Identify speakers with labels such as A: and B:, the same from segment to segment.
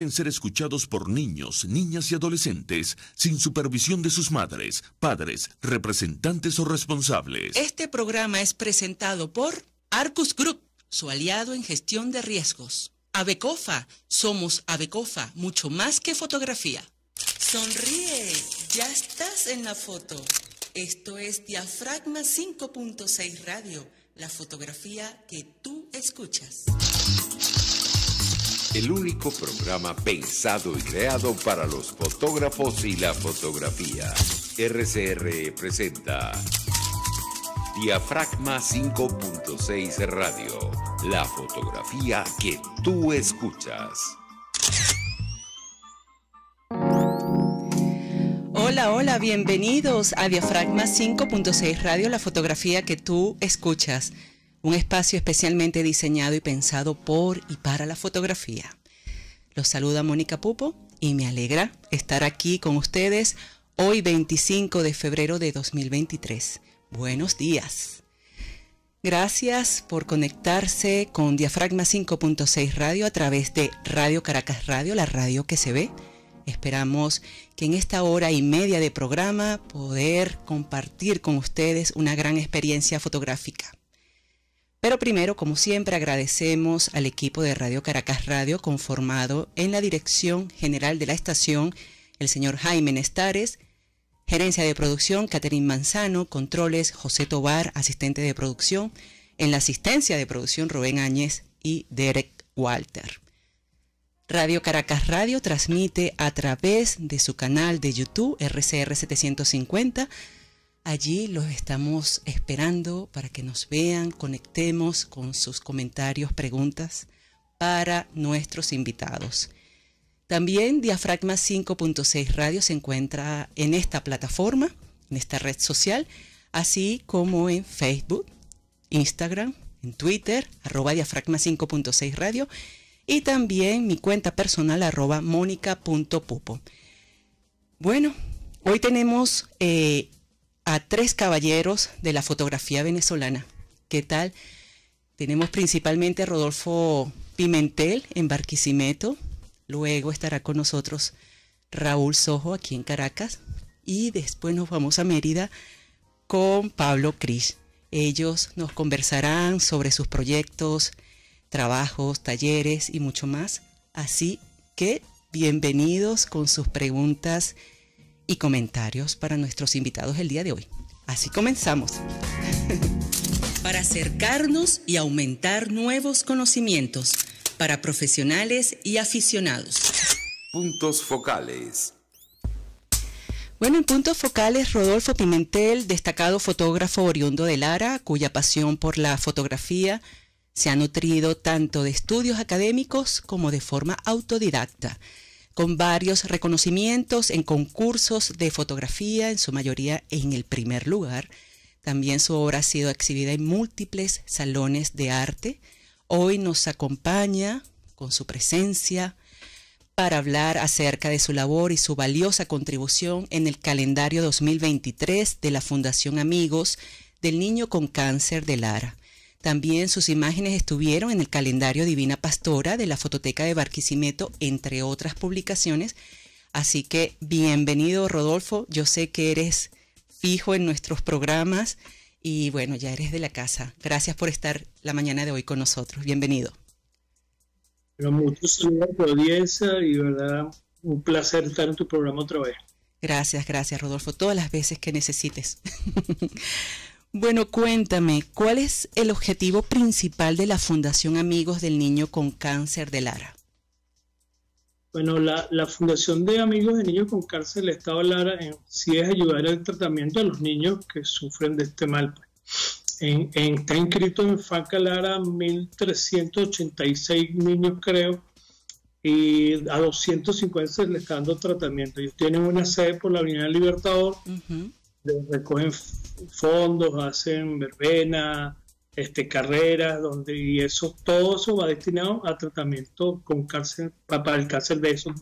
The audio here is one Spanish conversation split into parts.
A: en ser escuchados por niños, niñas y adolescentes sin supervisión de sus madres, padres, representantes o responsables.
B: Este programa es presentado por Arcus Group, su aliado en gestión de riesgos. Abecofa, somos Abecofa, mucho más que fotografía. Sonríe, ya estás en la foto. Esto es Diafragma 5.6 Radio, la fotografía que tú escuchas
C: el único programa pensado y creado para los fotógrafos y la fotografía. RCR presenta Diafragma 5.6 Radio, la fotografía que tú escuchas.
B: Hola, hola, bienvenidos a Diafragma 5.6 Radio, la fotografía que tú escuchas un espacio especialmente diseñado y pensado por y para la fotografía. Los saluda Mónica Pupo y me alegra estar aquí con ustedes hoy 25 de febrero de 2023. Buenos días. Gracias por conectarse con Diafragma 5.6 Radio a través de Radio Caracas Radio, la radio que se ve. Esperamos que en esta hora y media de programa poder compartir con ustedes una gran experiencia fotográfica. Pero primero, como siempre, agradecemos al equipo de Radio Caracas Radio conformado en la dirección general de la estación, el señor Jaime Nestares, gerencia de producción, Caterín Manzano, controles, José Tobar, asistente de producción, en la asistencia de producción, Rubén Áñez y Derek Walter. Radio Caracas Radio transmite a través de su canal de YouTube RCR 750 Allí los estamos esperando para que nos vean, conectemos con sus comentarios, preguntas para nuestros invitados. También Diafragma 5.6 Radio se encuentra en esta plataforma, en esta red social, así como en Facebook, Instagram, en Twitter, arroba Diafragma 5.6 Radio, y también mi cuenta personal, arroba mónica.pupo. Bueno, hoy tenemos eh, a tres caballeros de la fotografía venezolana. ¿Qué tal? Tenemos principalmente a Rodolfo Pimentel en Barquisimeto. Luego estará con nosotros Raúl Sojo aquí en Caracas. Y después nos vamos a Mérida con Pablo Cris. Ellos nos conversarán sobre sus proyectos, trabajos, talleres y mucho más. Así que bienvenidos con sus preguntas y comentarios para nuestros invitados el día de hoy. Así comenzamos. para acercarnos y aumentar nuevos conocimientos para profesionales y aficionados.
C: Puntos focales.
B: Bueno, en puntos focales, Rodolfo Pimentel, destacado fotógrafo oriundo de Lara, cuya pasión por la fotografía se ha nutrido tanto de estudios académicos como de forma autodidacta con varios reconocimientos en concursos de fotografía, en su mayoría en el primer lugar. También su obra ha sido exhibida en múltiples salones de arte. Hoy nos acompaña con su presencia para hablar acerca de su labor y su valiosa contribución en el calendario 2023 de la Fundación Amigos del Niño con Cáncer de Lara. También sus imágenes estuvieron en el calendario Divina Pastora de la Fototeca de Barquisimeto, entre otras publicaciones. Así que bienvenido Rodolfo, yo sé que eres fijo en nuestros programas y bueno, ya eres de la casa. Gracias por estar la mañana de hoy con nosotros. Bienvenido.
D: Pero muchos a tu audiencia y verdad, un placer estar en tu programa otra vez.
B: Gracias, gracias Rodolfo, todas las veces que necesites. Bueno, cuéntame, ¿cuál es el objetivo principal de la Fundación Amigos del Niño con Cáncer de Lara?
D: Bueno, la, Fundación de Amigos del Niño con Cáncer del Estado Lara eh, sí es ayudar al tratamiento a los niños que sufren de este mal. Pues. En, en, está inscrito en FACA Lara 1.386 niños, creo, y a 250 se le está dando tratamiento. Ellos tienen una sede por la Avenida Libertador recogen fondos, hacen verbena, este, carreras, donde, y eso, todo eso va destinado a tratamiento con cáncer, para el cáncer de
B: esos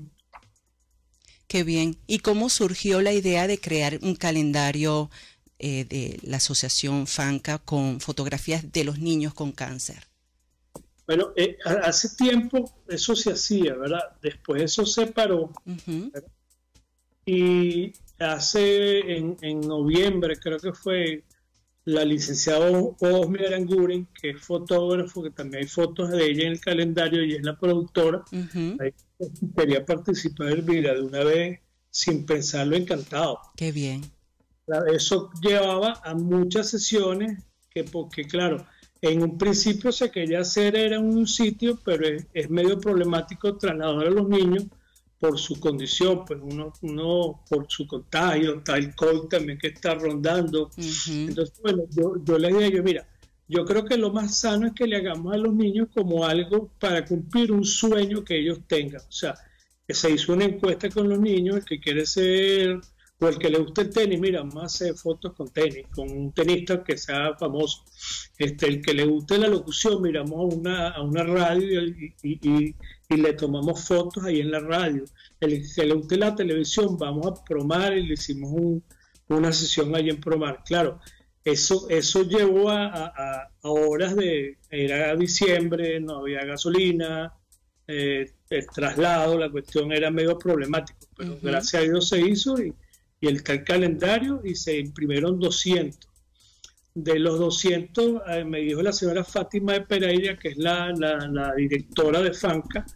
B: Qué bien. ¿Y cómo surgió la idea de crear un calendario eh, de la Asociación Fanca con fotografías de los niños con cáncer?
D: Bueno, eh, hace tiempo eso se hacía, ¿verdad? Después eso se paró. Y hace en, noviembre, creo que fue la licenciada Osmi Aranguren, que es fotógrafo, que también hay fotos de ella en el calendario y es la productora. quería Quería participar, Vida de una vez sin pensarlo, encantado. Qué bien. Eso llevaba a muchas sesiones, que porque claro, en un principio se quería hacer era un sitio, pero es medio problemático trasladar a los niños por su condición, pues uno, uno por su contagio, tal el también que está rondando. Entonces, bueno, yo, yo le dije ellos mira, yo creo que lo más sano es que le hagamos a los niños como algo para cumplir un sueño que ellos tengan. O sea, que se hizo una encuesta con los niños, el que quiere ser o el que le guste el tenis, mira, más fotos con tenis, con un tenista que sea famoso. Este, el que le guste la locución, miramos a una, a una radio y y le tomamos fotos ahí en la radio. El que le la televisión, vamos a Promar y le hicimos una sesión ahí en Promar. Claro, eso, eso llevó a, horas de, era diciembre, no había gasolina, eh, el traslado, la cuestión era medio problemático,
E: pero gracias
D: a Dios se hizo y, y el, el calendario y se imprimieron 200 de los 200, eh, me dijo la señora Fátima de Pereira, que es la, directora de Fanca,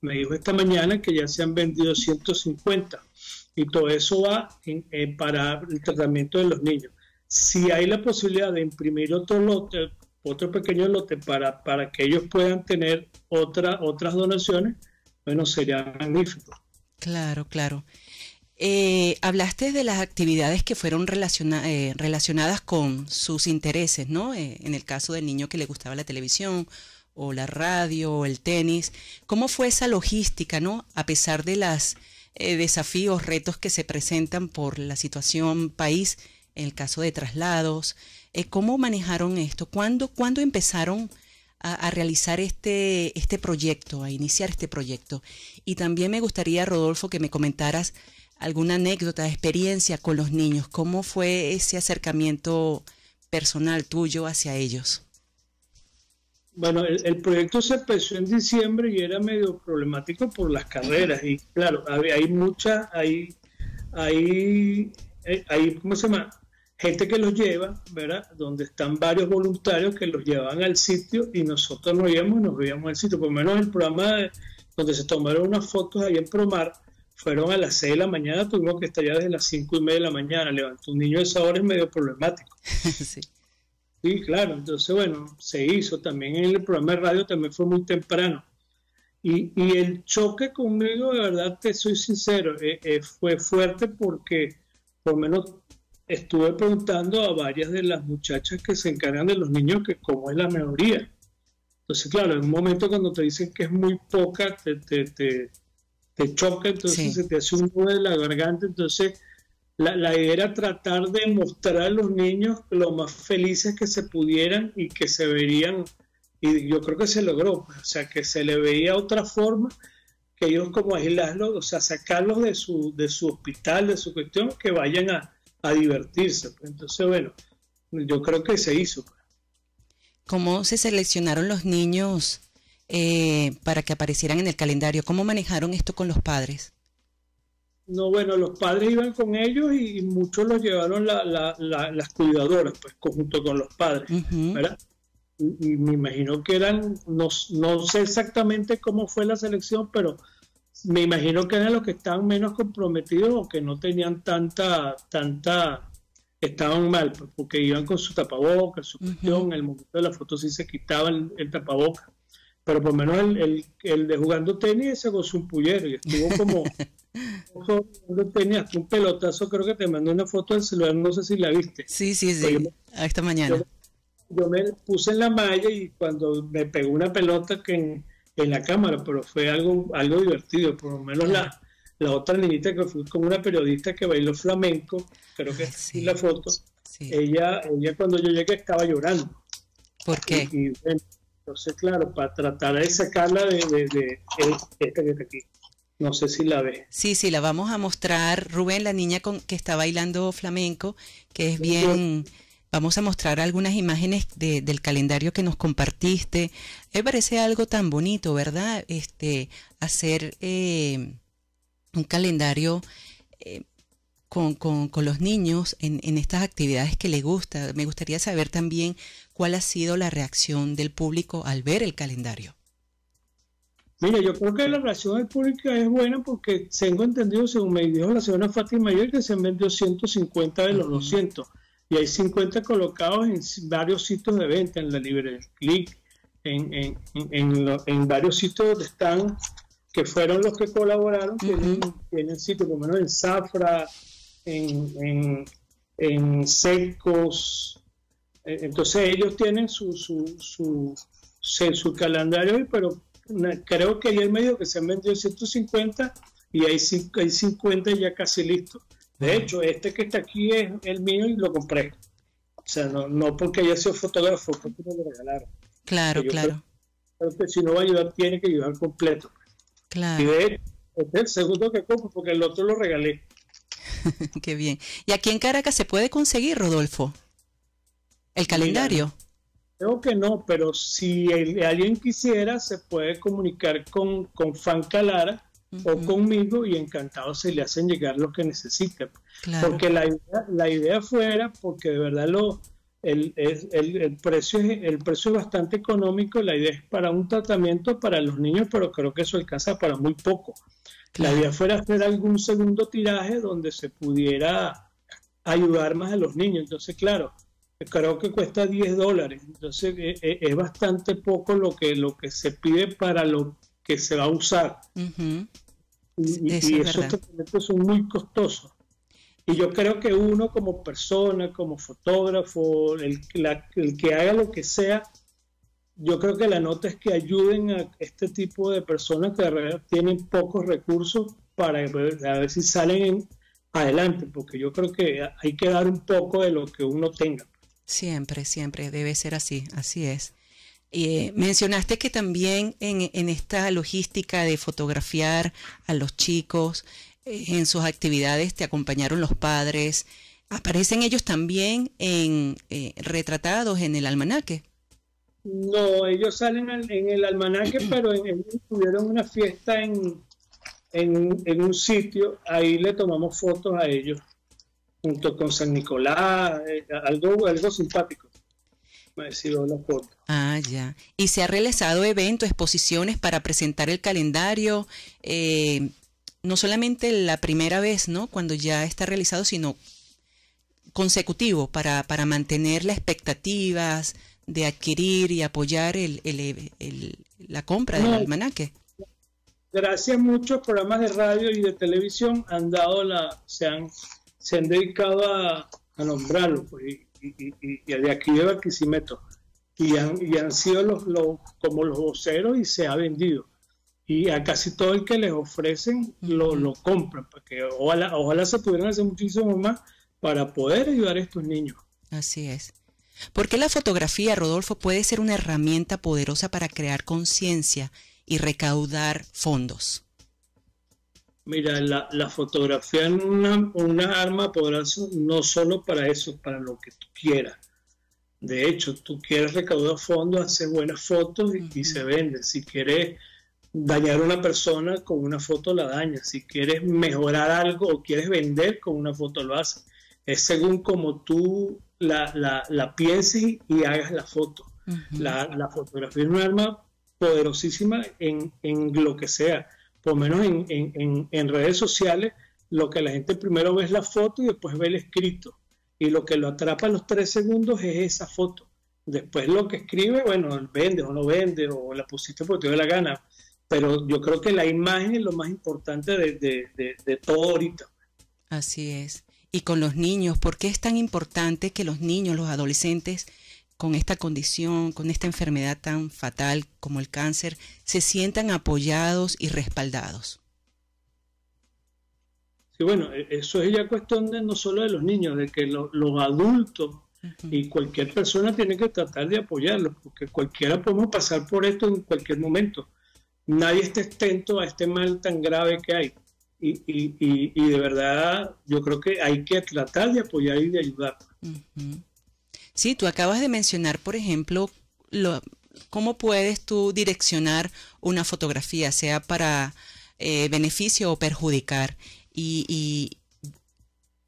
D: me dijo esta mañana que ya se han vendido 150 y todo eso va eh, para el tratamiento de los niños. Si hay la posibilidad de imprimir otro lote, otro pequeño lote para, para que ellos puedan tener otra, otras donaciones, bueno, sería magnífico.
B: Claro, claro. Eh, hablaste de las actividades que fueron eh, relacionadas con sus intereses, ¿no? Eh, en el caso del niño que le gustaba la televisión o la radio o el tenis. ¿Cómo fue esa logística, ¿no? A pesar de los desafíos, retos que se presentan por la situación país, en el caso de traslados, ¿cómo manejaron esto? ¿Cuándo, ¿cuándo empezaron a, a, realizar este, este proyecto, a iniciar este proyecto? Y también me gustaría, Rodolfo, que me comentaras alguna anécdota, experiencia con los niños. ¿Cómo fue ese acercamiento personal tuyo hacia ellos?
D: Bueno, el, proyecto se empezó en diciembre y era medio problemático por las carreras. Y claro, hay, mucha, hay, eh, hay, ¿cómo se llama? Gente que los lleva, ¿verdad? Donde están varios voluntarios que los llevan al sitio y nosotros nos íbamos y nos veíamos al sitio. Por lo menos el programa donde se tomaron unas fotos ahí en Promar, fueron a las 6 de la mañana, tuvimos que estar ya desde las 5 y media de la mañana. Levantó un niño de esa hora es medio problemático. sí. claro. Entonces, bueno, se hizo. También en el programa de radio también fue muy temprano. Y, y el choque conmigo, de verdad, te soy sincero, eh, eh, fue fuerte porque por lo menos estuve preguntando a varias de las muchachas que se encargan de los niños que como es la mayoría. Entonces, claro, en un momento cuando te dicen que es muy poca, te te choca, entonces se te hace un nudo de la garganta, entonces la, idea era tratar de mostrar a los niños lo más felices que se pudieran y que se verían, y yo creo que se logró, pues, o sea, que se le veía otra forma que ellos como aislarlos, o sea, sacarlos de su, de su hospital, de su cuestión, que vayan a, a divertirse. Pues. Entonces, bueno, yo creo que se hizo. Pues.
B: ¿Cómo se seleccionaron los niños eh, para que aparecieran en el calendario. ¿Cómo manejaron esto con los padres?
D: No, bueno, los padres iban con ellos y muchos los llevaron las cuidadoras, pues, junto con los padres, Y, me imagino que eran, no, no sé exactamente cómo fue la selección, pero me imagino que eran los que estaban menos comprometidos o que no tenían tanta, tanta, estaban mal, pues, porque iban con su tapabocas, su cuestión, en el momento de la foto sí se quitaban el, el tapabocas pero por lo menos el, de jugando tenis gozó su pullero y estuvo como jugando tenis hasta un pelotazo, creo que te mandó una foto del celular, no sé si la viste. Sí, sí, sí,
B: esta mañana.
D: Yo, me puse en la malla y cuando me pegó una pelota que en, la cámara, pero fue algo, algo divertido, por lo menos la, la otra niñita que fue como una periodista que bailó flamenco, creo que es la foto, ella, ella cuando yo llegué estaba llorando. ¿Por qué? Entonces, claro, para tratar de sacarla de, esta que está aquí. No sé si la ve.
B: Sí, sí, la vamos a mostrar. Rubén, la niña con, que está bailando flamenco, que es bien... Vamos a mostrar algunas imágenes de, del calendario que nos compartiste. Me parece algo tan bonito, ¿verdad? Este, hacer eh, un calendario eh, con, los niños en, en, estas actividades que les gusta. Me gustaría saber también ¿Cuál ha sido la reacción del público al ver el calendario?
D: Mira, yo creo que la reacción del público es buena porque tengo entendido, según me dijo la señora Fátima Mayor, que se han vendido 150 de los 200 y hay 50 colocados en varios sitios de venta, en la Libre Click, en, en, varios sitios donde están, que fueron los que colaboraron, en el tienen, sitios, por lo menos en Zafra, en, en, Secos, eh, entonces ellos tienen su, su, su, calendario, pero creo que el medio que se han vendido 150 y hay, hay 50 ya casi listo. De hecho, este que está aquí es el mío y lo compré. O sea, no, no porque haya sido fotógrafo, porque me lo regalaron.
E: Claro, claro.
D: si no va a ayudar, tiene que ayudar completo. Claro. Y de este es el segundo que compro porque el otro lo regalé.
B: Qué bien. ¿Y aquí en Caracas se puede conseguir, Rodolfo? el calendario.
D: Creo que no, pero si alguien quisiera, se puede comunicar con, con o conmigo y encantado se le hacen llegar lo que necesita. Porque la idea, la idea fuera, porque de verdad lo, el, el, precio es, el precio es bastante económico, la idea es para un tratamiento para los niños, pero creo que eso alcanza para muy poco. La idea fuera hacer algún segundo tiraje donde se pudiera ayudar más a los niños. Entonces, claro, creo que cuesta 10 dólares. Entonces eh, eh, es, bastante poco lo que, lo que se pide para lo que se va a usar. Y, esos tratamientos son muy costosos. Y yo creo que uno como persona, como fotógrafo, el, el que haga lo que sea, yo creo que la nota es que ayuden a este tipo de personas que tienen pocos recursos para a ver si salen adelante, porque yo creo que hay que dar un poco de lo que uno tenga.
B: Siempre, siempre debe ser así, así es. Y eh, mencionaste que también en, esta logística de fotografiar a los chicos, eh, en sus actividades te acompañaron los padres. ¿Aparecen ellos también en eh, retratados en el almanaque?
D: No, ellos salen en el almanaque, pero en, tuvieron una fiesta en, un sitio, ahí le tomamos fotos a ellos junto con San Nicolás, eh, algo, algo simpático.
B: Ah, ya. ¿Y se ha realizado eventos, exposiciones para presentar el calendario? Eh, no solamente la primera vez, ¿no? Cuando ya está realizado, sino consecutivo para, para mantener las expectativas de adquirir y apoyar el, el, la compra del almanaque.
D: Gracias mucho programas de radio y de televisión han dado la, se han se han dedicado a, nombrarlo, pues, y, y, de aquí de meto Y han, y han sido los, como los voceros y se ha vendido. Y a casi todo el que les ofrecen
B: lo, compran,
D: porque pues, ojalá, ojalá se pudieran hacer muchísimo más para poder ayudar a estos
B: niños. Así es. Porque la fotografía, Rodolfo, puede ser una herramienta poderosa para crear conciencia y recaudar fondos?
D: Mira, la, fotografía es una, arma poderosa no solo para eso, para lo que tú quieras. De hecho, tú quieres recaudar fondos, hacer buenas fotos y, se vende. Si quieres dañar a una persona, con una foto la daña. Si quieres mejorar algo o quieres vender, con una foto lo haces. Es según como tú la, pienses y, hagas la foto. la, fotografía es una arma poderosísima en lo que sea por lo menos en, redes sociales, lo que la gente primero ve es la foto y después ve el escrito. Y lo que lo atrapa a los tres segundos es esa foto. Después lo que escribe, bueno, vende o no vende, o la pusiste porque te la gana. Pero yo creo que la imagen es lo más importante de, de, de, de todo ahorita.
B: Así es. Y con los niños, ¿por qué es tan importante que los niños, los adolescentes, con esta condición, con esta enfermedad tan fatal como el cáncer, se sientan apoyados y respaldados.
D: Sí, bueno, e-, eso es ya cuestión no solo de los niños, de que los adultos y cualquier persona tiene que tratar de apoyarlos, porque cualquiera podemos pasar por esto en cualquier momento. Nadie está exento a este mal tan grave que hay. Y, de verdad, yo creo que hay que tratar de apoyar y de ayudar.
B: ¿sí? Tú acabas de mencionar, por ejemplo, cómo puedes tú direccionar una fotografía, sea para eh, beneficio o perjudicar. Y, y,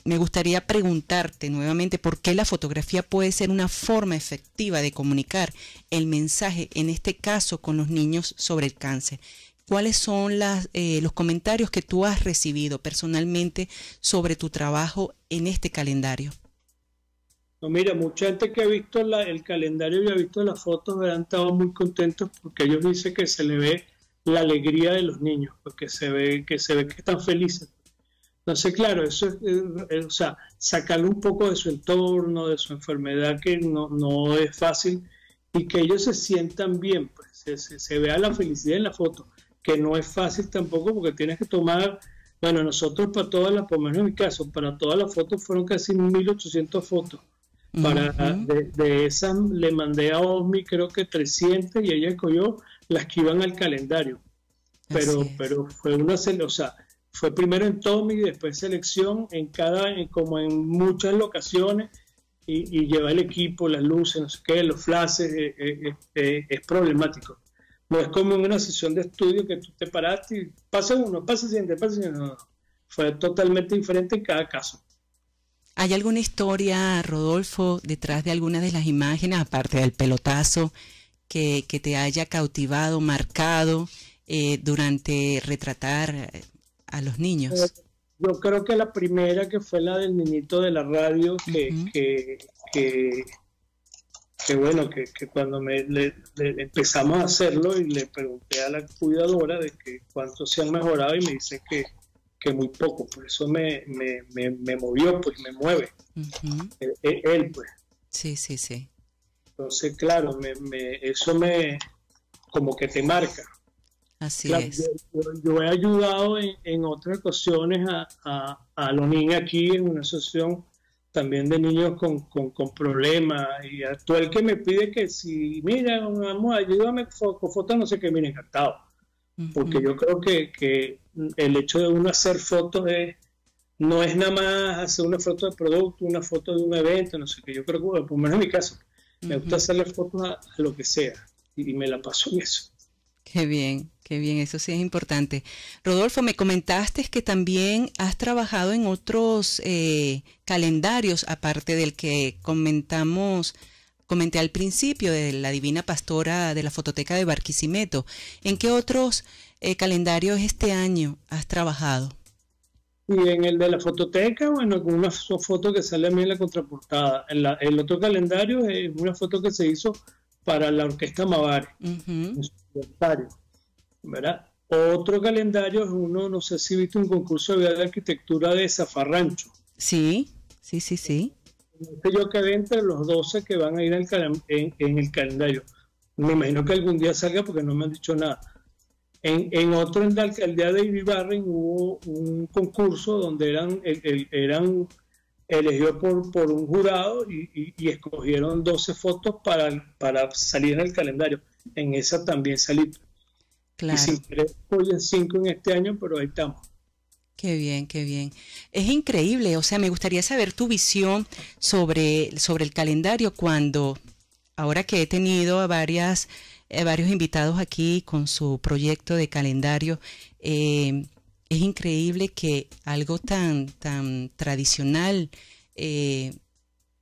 B: me gustaría preguntarte nuevamente por qué la fotografía puede ser una forma efectiva de comunicar el mensaje, en este caso con los niños sobre el cáncer. ¿Cuáles son eh, los comentarios que tú has recibido personalmente sobre tu trabajo en este calendario?
D: No, mira, mucha gente que ha visto el calendario y ha visto las fotos han estado muy contentos porque ellos dicen que se le ve la alegría de los niños, porque se ve que se ve que están felices. Entonces, claro, eso es, o sea, sacarlo un poco de su entorno, de su enfermedad, que no, es fácil, y que ellos se sientan bien, pues, se, vea la felicidad en la foto, que no es fácil tampoco porque tienes que tomar bueno, nosotros para todas las, por menos en mi caso, para todas las fotos fueron casi 1800 fotos. Para, de, esa le mandé a Osmi creo que 300 y ella cogió las que iban al calendario. Pero, pero fue una, o sea, fue primero en Tommy y después selección en cada, como en muchas locaciones y, lleva el equipo, las luces, no sé qué, los flashes, eh, eh, eh, es problemático. No es como en una sesión de estudio que tú te paraste y pasa uno, pasa siguiente, pasa siguiente. no. Fue totalmente diferente en cada caso.
B: ¿Hay alguna historia, Rodolfo, detrás de alguna de las imágenes, aparte del pelotazo, que, te haya cautivado, marcado eh, durante retratar eh, a los niños?
D: Yo creo que la primera, que fue la del niñito de la radio, que, que, bueno, que, cuando me, empezamos a hacerlo y le pregunté a la cuidadora de que cuánto se han mejorado y me dice que que muy poco, por eso me, movió, pues me mueve. Eh, eh, él, pues.
B: Sí, sí, sí.
D: Entonces, claro, me, eso me como que te marca.
B: Así es.
D: Yo, he ayudado en, otras ocasiones a, a, los niños aquí en una asociación también de niños con, problemas y a el que me pide que si, mira, vamos, ayúdame con fotos, no sé qué, viene encantado. Porque yo creo que, el hecho de uno hacer fotos es, no es nada más hacer una foto de producto, una foto de un evento, no sé qué. Yo creo que, por lo menos en mi caso, me gusta hacerle fotos a, lo que sea y, me la
B: paso en eso. Qué bien, qué bien, eso sí es importante. Rodolfo, me comentaste que también has trabajado en otros eh, calendarios, aparte del que comentamos Comenté al principio de la Divina Pastora de la Fototeca de Barquisimeto. ¿En qué otros eh, calendarios este año has trabajado?
D: Y en el de la fototeca, bueno, con una foto que sale a mí en la contraportada. el otro calendario es una foto que se hizo para la Orquesta Mavare, Otro calendario es uno, no sé si viste un concurso de arquitectura de Zafarrancho. Sí,
B: sí, sí, sí
D: yo quedé entre los 12 que van a ir en, en, el calendario. Me imagino que algún día salga porque no me han dicho nada. En, en otro, en la alcaldía de Ibibarren, hubo un concurso donde eran, el, eran elegidos por, por un jurado y, y, escogieron 12 fotos para, para salir en el calendario. En esa también salí. Claro. Y sin hoy en 5 en este año, pero ahí estamos.
B: Qué bien, qué bien. Es increíble, o sea, me gustaría saber tu visión sobre, sobre el calendario cuando, ahora que he tenido a varias, eh, varios invitados aquí con su proyecto de calendario, eh, es increíble que algo tan, tan tradicional eh,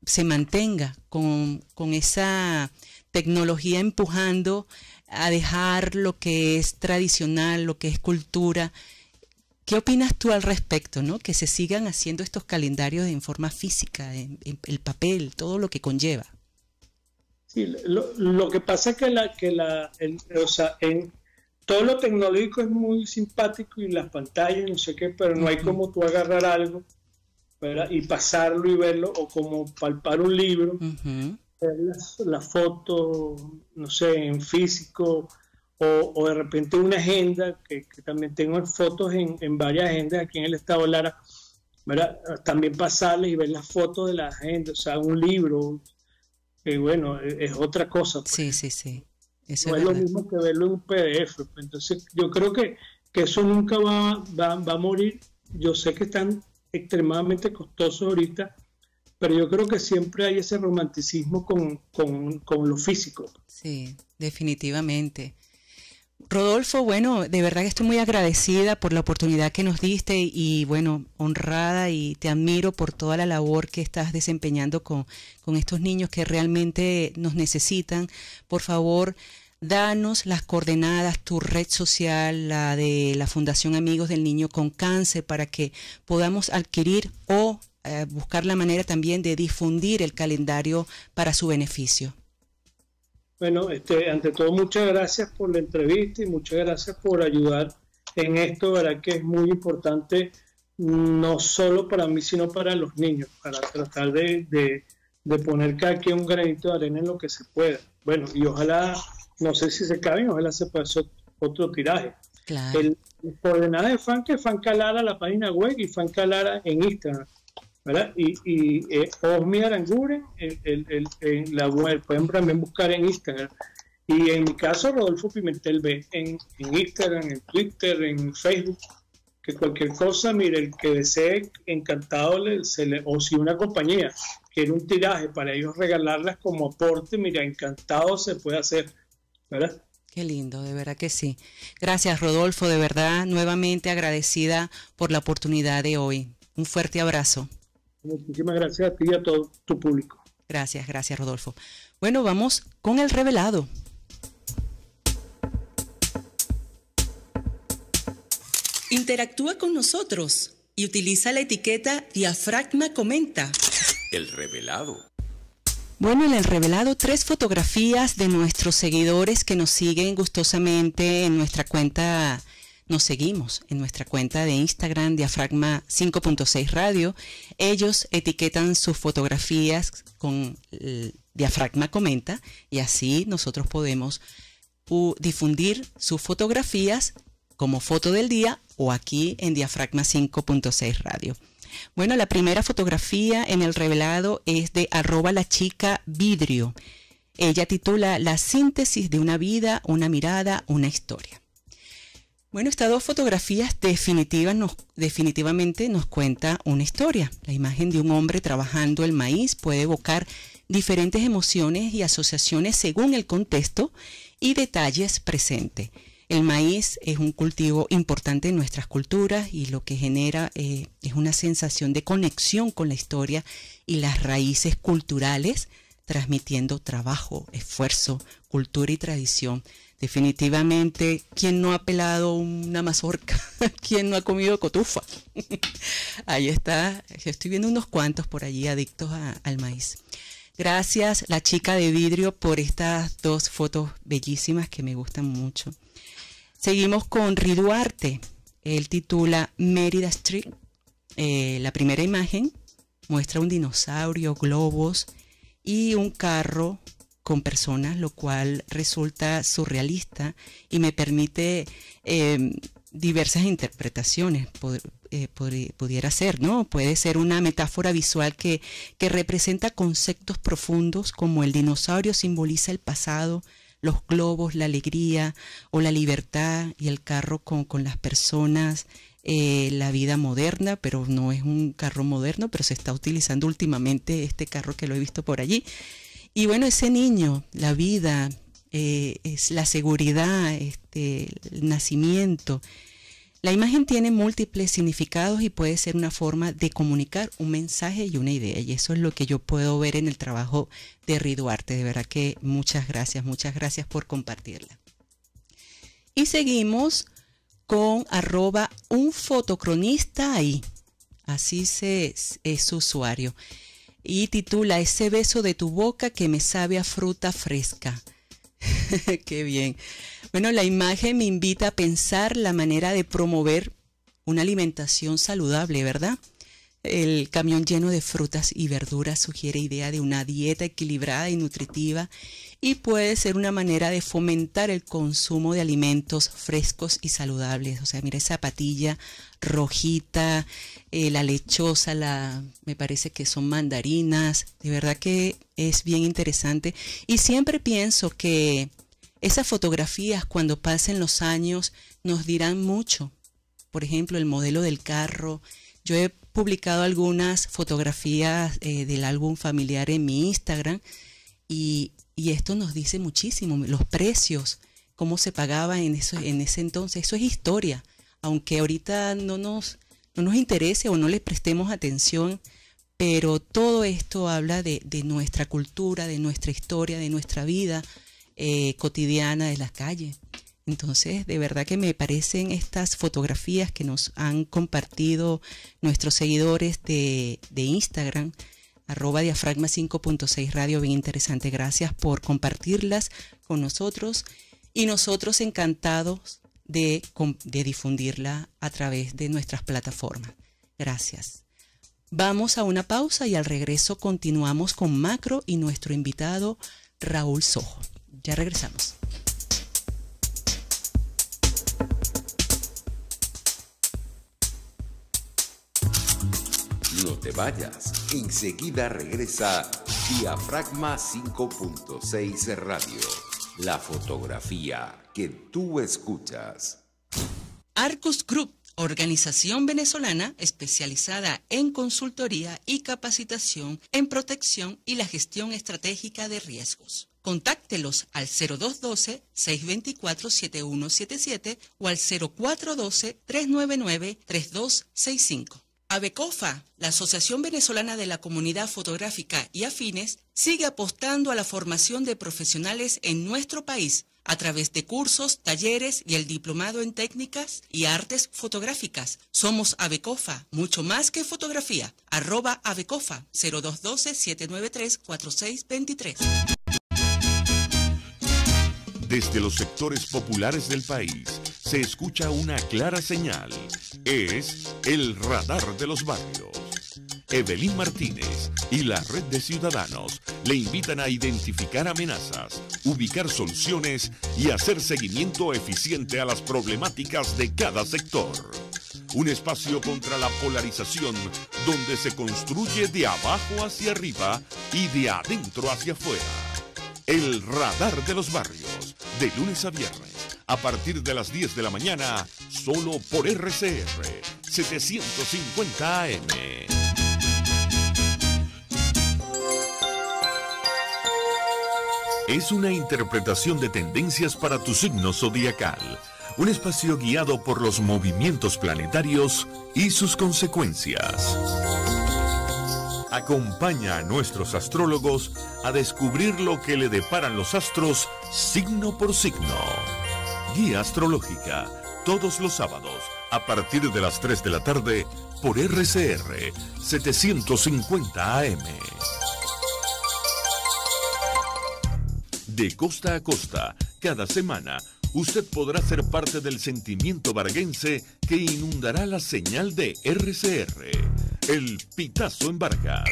B: se mantenga con, con esa tecnología empujando a dejar lo que es tradicional, lo que es cultura ¿Qué opinas tú al respecto, no? Que se sigan haciendo estos calendarios en forma física, en, el papel, todo lo que conlleva. Sí,
D: lo, que pasa es que la, que la, en todo lo tecnológico es muy simpático y las pantallas, no sé qué, pero no hay como tú agarrar algo y pasarlo y verlo, o como palpar un libro,
E: ver
D: las la, foto, no sé, en físico, o, de repente una agenda, que, también tengo fotos en, varias agendas aquí en el estado Lara, también pasarles y ver las fotos de la agenda, o sea, un libro, que bueno, e, es, otra cosa. Pues. Sí, sí, sí. no es, lo mismo que verlo en un PDF. Pues. Entonces, yo creo que, eso nunca va, va, a morir. Yo sé que están extremadamente costosos ahorita, pero yo creo que siempre hay ese romanticismo con, con, lo físico.
B: Sí, definitivamente. Rodolfo, bueno, de verdad que estoy muy agradecida por la oportunidad que nos diste y bueno, honrada y te admiro por toda la labor que estás desempeñando con, estos niños que realmente nos necesitan. Por favor, danos las coordenadas, tu red social, la de la Fundación Amigos del Niño con Cáncer, para que podamos adquirir o eh, buscar la manera también de difundir el calendario para su beneficio.
D: Bueno, este, ante todo, muchas gracias por la entrevista y muchas gracias por ayudar en esto, ¿verdad? Que es muy importante, mm, no solo para mí, sino para los niños, para tratar de, poner cada quien un granito de arena en lo que se pueda. Bueno, y ojalá, no sé si se caben, ojalá se pueda hacer otro tiraje. Claro. El, coordenada de Fan que Fan la página web y Fan Calara en Instagram. ¿verdad? Y, y eh, Osmi Aranguren, la web, pueden también buscar en Instagram. Y en mi caso, Rodolfo Pimentel ve en, Instagram, en Twitter, en Facebook, que cualquier cosa, mire, el que desee, encantado, se le, o si una compañía quiere un tiraje para ellos regalarlas como aporte, mira, encantado se puede hacer, ¿verdad?
B: Qué lindo, de verdad que sí. Gracias, Rodolfo, de verdad, nuevamente agradecida por la oportunidad de hoy. Un fuerte abrazo. Muchísimas gracias a ti y a todo tu público. Gracias, gracias Rodolfo. Bueno, vamos con el revelado. Interactúa con nosotros y utiliza la etiqueta Diafragma Comenta. El revelado. Bueno, en el revelado tres fotografías de nuestros seguidores que nos siguen gustosamente en nuestra cuenta nos seguimos en nuestra cuenta de Instagram Diafragma 5.6 Radio. Ellos etiquetan sus fotografías con el Diafragma Comenta y así nosotros podemos difundir sus fotografías como foto del día o aquí en Diafragma 5.6 Radio. Bueno, la primera fotografía en el revelado es de arroba la chica vidrio. Ella titula La síntesis de una vida, una mirada, una historia. Bueno, estas dos fotografías definitivas definitivamente nos cuenta una historia. La imagen de un hombre trabajando el maíz puede evocar diferentes emociones y asociaciones según el contexto y detalles presentes. El maíz es un cultivo importante en nuestras culturas y lo que genera eh, es una sensación de conexión con la historia y las raíces culturales, transmitiendo trabajo, esfuerzo, cultura y tradición Definitivamente, ¿quién no ha pelado una mazorca? ¿Quién no ha comido cotufa? Ahí está. Estoy viendo unos cuantos por allí adictos al maíz. Gracias, la chica de vidrio, por estas dos fotos bellísimas que me gustan mucho. Seguimos con Riduarte. Él titula Mérida Street. Eh, la primera imagen muestra un dinosaurio, globos y un carro con personas, lo cual resulta surrealista y me permite eh, diversas interpretaciones. Eh, pudiera ser, ¿no? Puede ser una metáfora visual que, que representa conceptos profundos como el dinosaurio simboliza el pasado, los globos, la alegría o la libertad y el carro con, con las personas, eh, la vida moderna, pero no es un carro moderno, pero se está utilizando últimamente este carro que lo he visto por allí. Y bueno, ese niño, la vida, eh, es la seguridad, este, el nacimiento. La imagen tiene múltiples significados y puede ser una forma de comunicar un mensaje y una idea. Y eso es lo que yo puedo ver en el trabajo de Riduarte. De verdad que muchas gracias, muchas gracias por compartirla. Y seguimos con arroba un fotocronista ahí. Así se es su usuario y titula Ese beso de tu boca que me sabe a fruta fresca. Qué bien. Bueno, la imagen me invita a pensar la manera de promover una alimentación saludable, ¿verdad? El camión lleno de frutas y verduras sugiere idea de una dieta equilibrada y nutritiva y puede ser una manera de fomentar el consumo de alimentos frescos y saludables. O sea, mire esa patilla rojita, eh, la lechosa, la, me parece que son mandarinas. De verdad que es bien interesante. Y siempre pienso que esas fotografías cuando pasen los años nos dirán mucho. Por ejemplo, el modelo del carro. Yo he publicado algunas fotografías eh, del álbum familiar en mi Instagram y y esto nos dice muchísimo, los precios, cómo se pagaba en, eso, en ese entonces, eso es historia, aunque ahorita no nos, no nos interese o no le prestemos atención, pero todo esto habla de, nuestra cultura, de nuestra historia, de nuestra vida eh, cotidiana de las calles. Entonces, de verdad que me parecen estas fotografías que nos han compartido nuestros seguidores de, de Instagram, arroba diafragma 5.6 radio, bien interesante. Gracias por compartirlas con nosotros y nosotros encantados de, de difundirla a través de nuestras plataformas. Gracias. Vamos a una pausa y al regreso continuamos con Macro y nuestro invitado Raúl Sojo. Ya regresamos.
C: No te vayas, enseguida regresa Diafragma 5.6 Radio, la fotografía que tú escuchas.
B: Arcus Group, organización venezolana especializada en consultoría y capacitación en protección y la gestión estratégica de riesgos. Contáctelos al 0212-624-7177 o al 0412-399-3265. ABECOFA, la Asociación Venezolana de la Comunidad Fotográfica y Afines, sigue apostando a la formación de profesionales en nuestro país a través de cursos, talleres y el diplomado en técnicas y artes fotográficas. Somos Abecofa, mucho más que fotografía. Arroba Abecofa 0212-793-4623.
A: Desde los sectores populares del país se escucha una clara señal. Es el radar de los barrios. Evelyn Martínez y la red de ciudadanos le invitan a identificar amenazas, ubicar soluciones y hacer seguimiento eficiente a las problemáticas de cada sector. Un espacio contra la polarización donde se construye de abajo hacia arriba y de adentro hacia afuera. El radar de los barrios, de lunes a viernes, a partir de las 10 de la mañana, solo por RCR 750 AM. Es una interpretación de tendencias para tu signo zodiacal, un espacio guiado por los movimientos planetarios y sus consecuencias. Acompaña a nuestros astrólogos a descubrir lo que le deparan los astros signo por signo. Guía astrológica, todos los sábados, a partir de las 3 de la tarde, por RCR 750 AM. De costa a costa, cada semana, usted podrá ser parte del sentimiento varguense que inundará la señal de RCR. El Pitazo en Vargas.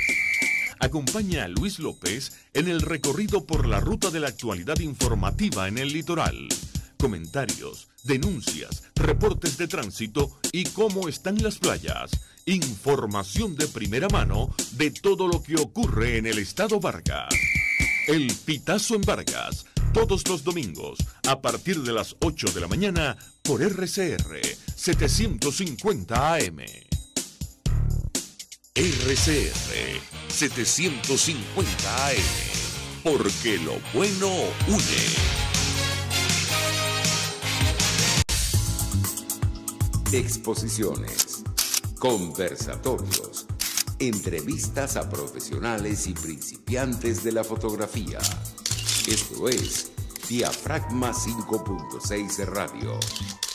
A: Acompaña a Luis López en el recorrido por la ruta de la actualidad informativa en el litoral. Comentarios, denuncias, reportes de tránsito y cómo están las playas. Información de primera mano de todo lo que ocurre en el estado Vargas. El Pitazo en Vargas, todos los domingos, a partir de las 8 de la mañana, por RCR 750 AM. RCR 750 AM, porque lo bueno une.
C: Exposiciones, conversatorios, entrevistas a profesionales y principiantes de la fotografía. Esto es Diafragma 5.6 Radio,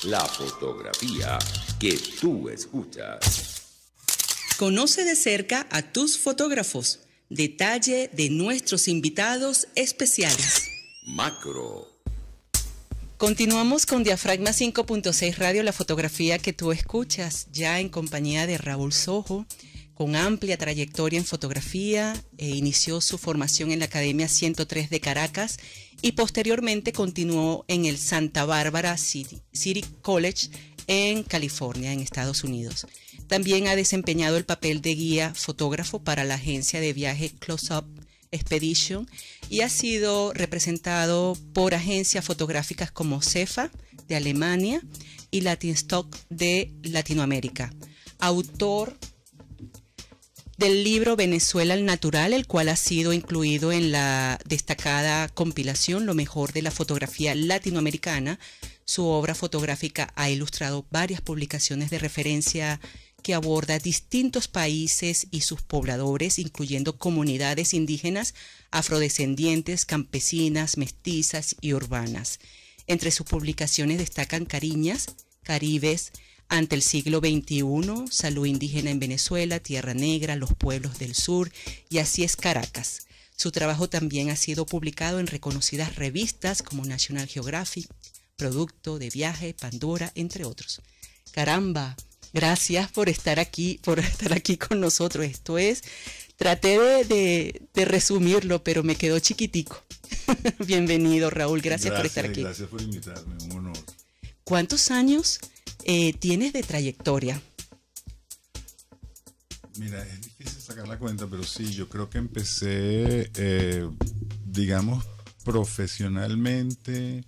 C: la fotografía que tú escuchas.
B: Conoce de cerca a tus fotógrafos. Detalle de nuestros invitados especiales. Macro. Continuamos con Diafragma 5.6 Radio, la fotografía que tú escuchas, ya en compañía de Raúl Sojo, con amplia trayectoria en fotografía, e inició su formación en la Academia 103 de Caracas y posteriormente continuó en el Santa Bárbara City, City College en California, en Estados Unidos. También ha desempeñado el papel de guía fotógrafo para la agencia de viaje Close Up Expedition y ha sido representado por agencias fotográficas como Cefa de Alemania y Latinstock de Latinoamérica. Autor del libro Venezuela al Natural, el cual ha sido incluido en la destacada compilación Lo mejor de la fotografía latinoamericana. Su obra fotográfica ha ilustrado varias publicaciones de referencia que aborda distintos países y sus pobladores, incluyendo comunidades indígenas, afrodescendientes, campesinas, mestizas y urbanas. Entre sus publicaciones destacan Cariñas, Caribes, ante el siglo XXI, Salud Indígena en Venezuela, Tierra Negra, Los Pueblos del Sur y así es Caracas. Su trabajo también ha sido publicado en reconocidas revistas como National Geographic, Producto de Viaje, Pandora, entre otros. Caramba, Gracias por estar aquí, por estar aquí con nosotros. Esto es, traté de, resumirlo, pero me quedó chiquitico. Bienvenido, Raúl. Gracias, por estar aquí. Gracias por invitarme, un honor. ¿Cuántos años eh, tienes de trayectoria?
F: Mira, es difícil sacar la cuenta, pero sí, yo creo que empecé, eh, digamos, profesionalmente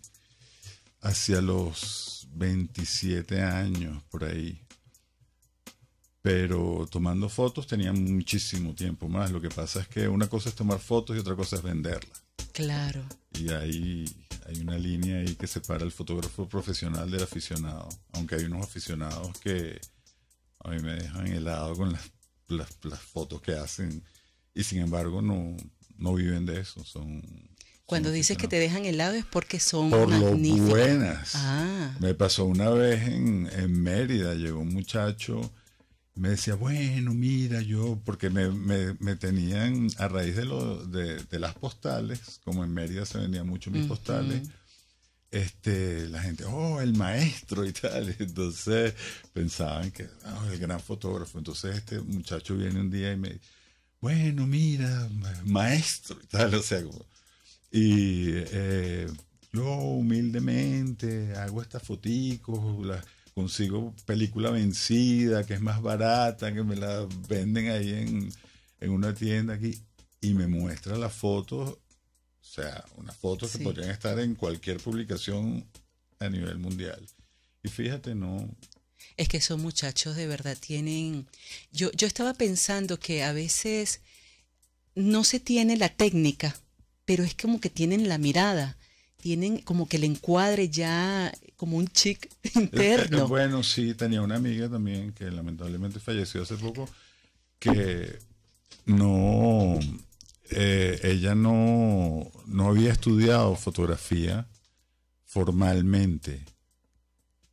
F: hacia los 27 años, por ahí pero tomando fotos tenía muchísimo tiempo más. Lo que pasa es que una cosa es tomar fotos y otra cosa es venderlas. Claro. Y ahí hay una línea ahí que separa el fotógrafo profesional del aficionado. Aunque hay unos aficionados que a mí me dejan helado con las, fotos que hacen y sin embargo no, no viven de eso. Son,
B: Cuando dices que te dejan helado es porque son Por Lo buenas.
E: Ah.
F: Me pasó una vez en, en Mérida, llegó un muchacho me decía, bueno, mira, yo, porque me, me, tenían a raíz de, lo, de, las postales, como en Mérida se vendían mucho mis postales, este, la gente, oh, el maestro y tal. Entonces pensaban que, oh, el gran fotógrafo. Entonces este muchacho viene un día y me bueno, mira, maestro y tal, o sea, y eh, yo humildemente hago estas foticos, las consigo película vencida, que es más barata, que me la venden ahí en, una tienda aquí, y me muestra las fotos, o sea, unas fotos que podrían estar en cualquier publicación a nivel mundial. Y fíjate, no.
B: Es que esos muchachos de verdad tienen. Yo, yo estaba pensando que a veces no se tiene la técnica, pero es como que tienen la mirada tienen como que el encuadre ya como un chic interno.
F: bueno, sí, tenía una amiga también que lamentablemente falleció hace poco, que no, eh, ella no, no había estudiado fotografía formalmente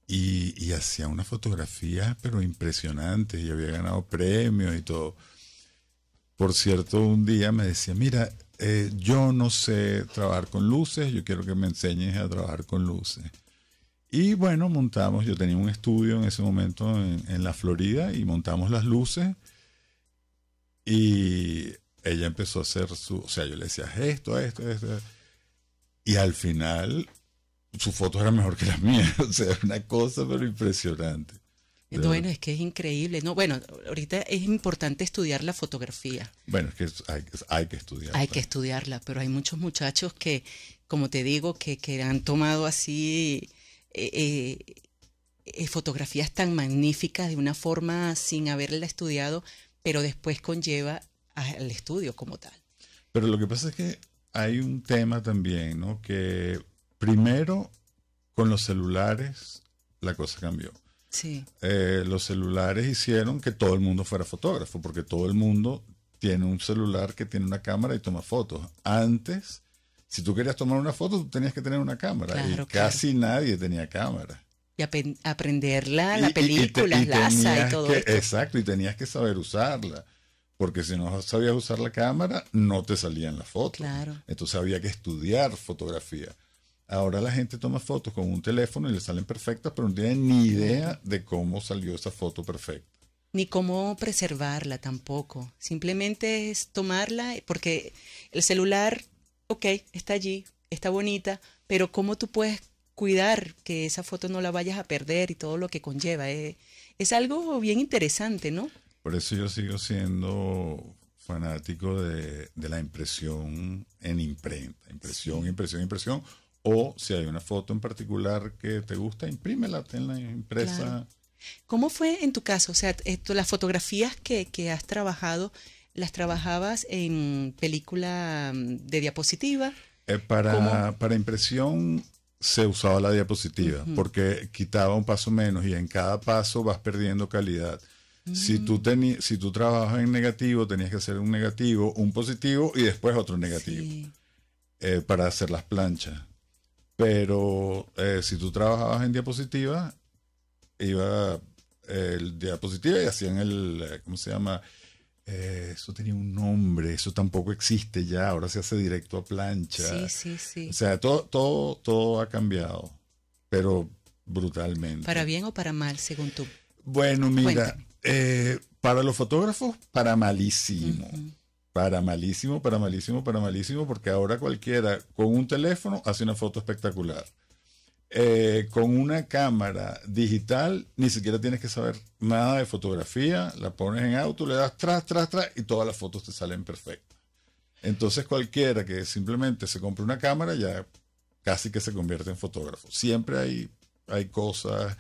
F: y, hacía una fotografía pero impresionante. y había ganado premios y todo. Por cierto, un día me decía, mira, eh, yo no sé trabajar con luces, yo quiero que me enseñes a trabajar con luces. Y bueno, montamos, yo tenía un estudio en ese momento en, la Florida y montamos las luces y ella empezó a hacer su, o sea, yo le decía esto, esto, esto, y al final su foto era mejor que la mía, o sea, una cosa pero impresionante.
B: Bueno, es que es increíble. No, bueno, ahorita es importante estudiar la fotografía.
F: Bueno, es que hay, que estudiarla. Hay que
B: estudiarla, pero hay muchos muchachos que, como te digo, que, han tomado así eh, eh, eh, fotografías tan magníficas de una forma sin haberla estudiado, pero después conlleva al estudio como tal.
F: Pero lo que pasa es que hay un tema también, ¿no? Que primero con los celulares la cosa cambió. Eh, los celulares hicieron que todo el mundo fuera fotógrafo, porque todo el mundo tiene un celular que tiene una cámara y toma fotos. Antes, si tú querías tomar una foto, tú tenías que tener una cámara. y casi nadie tenía cámara.
B: Y aprenderla, la película, la asa y todo eso.
F: Exacto, y tenías que saber usarla. Porque si no sabías usar la cámara, no te salían las fotos. Entonces había que estudiar fotografía. Ahora la gente toma fotos con un teléfono y le salen perfectas, pero no tienen ni idea de cómo salió esa foto perfecta.
B: Ni cómo preservarla tampoco. Simplemente es tomarla porque el celular, ok, está allí, está bonita, pero cómo tú puedes cuidar que esa foto no la vayas a perder y todo lo que conlleva. Eh, es, algo bien interesante, ¿no?
F: Por eso yo sigo siendo fanático de, la impresión en imprenta, impresión, impresión, impresión, o si hay una foto en particular que te gusta,
B: imprímela, en la empresa. ¿Cómo fue en tu caso? O sea, eh, las fotografías que, has trabajado, ¿las trabajabas en película mm, de diapositiva?
F: Eh, para, para, impresión se usaba la diapositiva, porque quitaba un paso menos y en cada paso vas perdiendo calidad. Si tú, mm. si tú trabajas en negativo, tenías que hacer un negativo, un positivo y después otro negativo eh, para hacer las planchas. Pero eh, si tú trabajabas en diapositiva, iba el diapositiva y hacían el, eh, ¿cómo se llama? Eh, eso tenía un nombre, eso tampoco existe ya, ahora se hace directo a plancha. Sí, sí, sí. O sea, todo, todo, ha cambiado, pero brutalmente. ¿Para
B: bien o para mal, según tú?
F: Bueno, mira, para los fotógrafos, para malísimo para malísimo, para malísimo, para malísimo, porque ahora cualquiera con un teléfono hace una foto espectacular. Eh, con una cámara digital ni siquiera tienes que saber nada de fotografía, la pones en auto, le das tras, tras, tras y todas las fotos te salen perfectas. Entonces cualquiera que simplemente se compre una cámara ya casi que se convierte en fotógrafo. Siempre hay, hay cosas,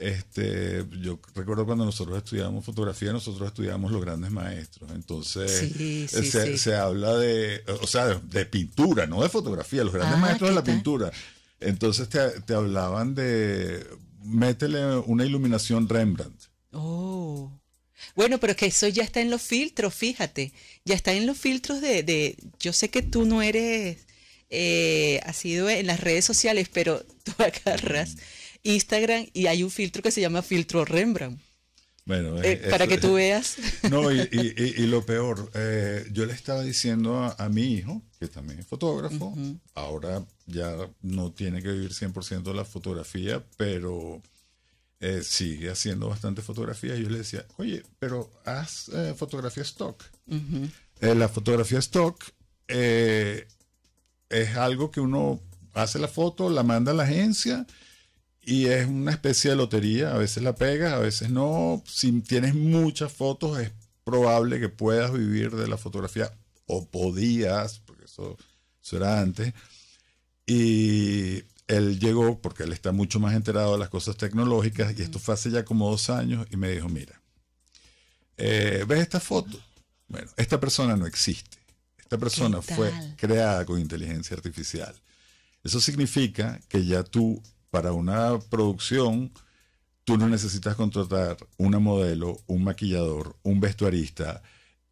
F: este, yo recuerdo cuando nosotros estudiábamos fotografía, nosotros estudiábamos los grandes maestros. Entonces, eh, se, habla de, o sea, de, pintura, no de fotografía, los grandes ah, maestros de la pintura. Entonces te, hablaban de, métele una iluminación Rembrandt.
E: Oh.
B: Bueno, pero que eso ya está en los filtros, fíjate. Ya está en los filtros de, yo sé que tú no eres, eh, ha sido en las redes sociales, pero tú agarras. Mm. Instagram y hay un filtro que se llama filtro Rembrandt.
F: Bueno, eh, para que tú veas. No, y, lo peor, eh, yo le estaba diciendo a, mi hijo, que también es fotógrafo, ahora ya no tiene que vivir 100% la fotografía, pero eh, sigue haciendo bastante fotografía. Y yo le decía, oye, pero haz fotografía stock. la fotografía stock es algo que uno hace la foto, la manda a la agencia y es una especie de lotería, a veces la pegas, a veces no. Si tienes muchas fotos es probable que puedas vivir de la fotografía o podías, porque eso, era antes. Y él llegó, porque él está mucho más enterado de las cosas tecnológicas, y esto fue hace ya como dos años, y me dijo, mira, eh, ¿ves esta foto? Bueno, esta persona no existe. Esta persona fue creada con inteligencia artificial. Eso significa que ya tú para una producción, tú no necesitas contratar una modelo, un maquillador, un vestuarista,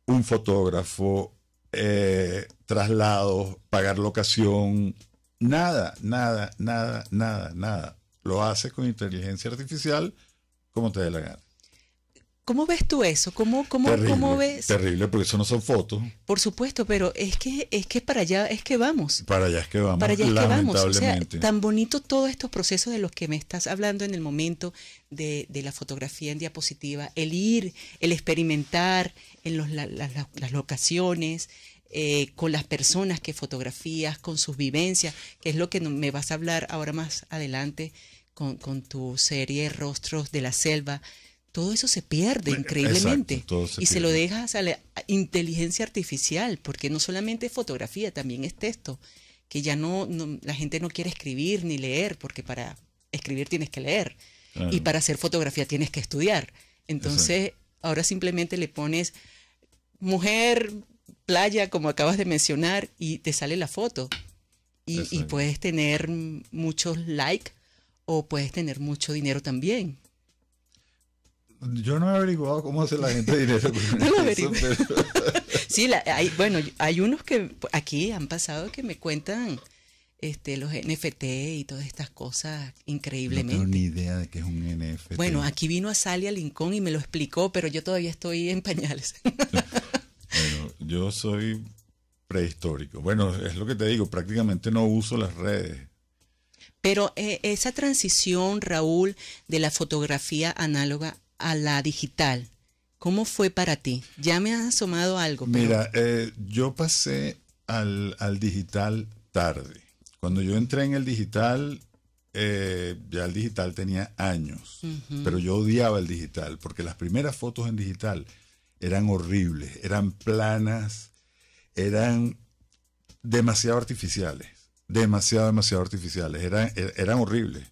F: un fotógrafo, eh, traslados, pagar locación, nada, nada, nada, nada, nada. Lo haces con inteligencia artificial como te dé la gana.
B: ¿Cómo ves tú eso? ¿Cómo, cómo, terrible, ves?
F: Terrible, porque eso no son fotos.
B: Por supuesto, pero es que, es que para allá es que vamos.
F: Para allá es que vamos. Para allá es que vamos. O sea, tan
B: bonito todos estos procesos de los que me estás hablando en el momento de, la fotografía en diapositiva, el ir, el experimentar en las locaciones, eh, con las personas que fotografías, con sus vivencias, que es lo que me vas a hablar ahora más adelante con, con tu serie Rostros de la Selva todo eso se pierde increíblemente y se lo dejas a la inteligencia artificial, porque no solamente es fotografía, también es texto, que ya no, la gente no quiere escribir ni leer, porque para escribir tienes que leer y para hacer fotografía tienes que estudiar. Entonces, ahora simplemente le pones mujer, playa, como acabas de mencionar, y te sale la foto. Y, y puedes tener muchos likes o puedes tener mucho dinero también.
F: Yo no he averiguado cómo hace la gente dinero. no eso, pero...
B: sí, bueno, hay unos que aquí han pasado que me cuentan este, los NFT y todas estas cosas increíblemente. No
F: tengo ni idea de qué es un NFT. Bueno, aquí
B: vino a a Lincoln y me lo explicó, pero yo todavía estoy en pañales. bueno,
F: yo soy prehistórico. Bueno, es lo que te digo, prácticamente no uso las redes.
B: Pero eh, esa transición, Raúl, de la fotografía análoga a la digital. ¿Cómo fue para ti? Ya me has asomado algo. Mira,
F: eh, yo pasé al, digital tarde. Cuando yo entré en el digital, eh, ya el digital tenía años, pero yo odiaba el digital porque las primeras fotos en digital eran horribles, eran planas, eran demasiado artificiales, demasiado, demasiado artificiales, eran, er, eran horribles.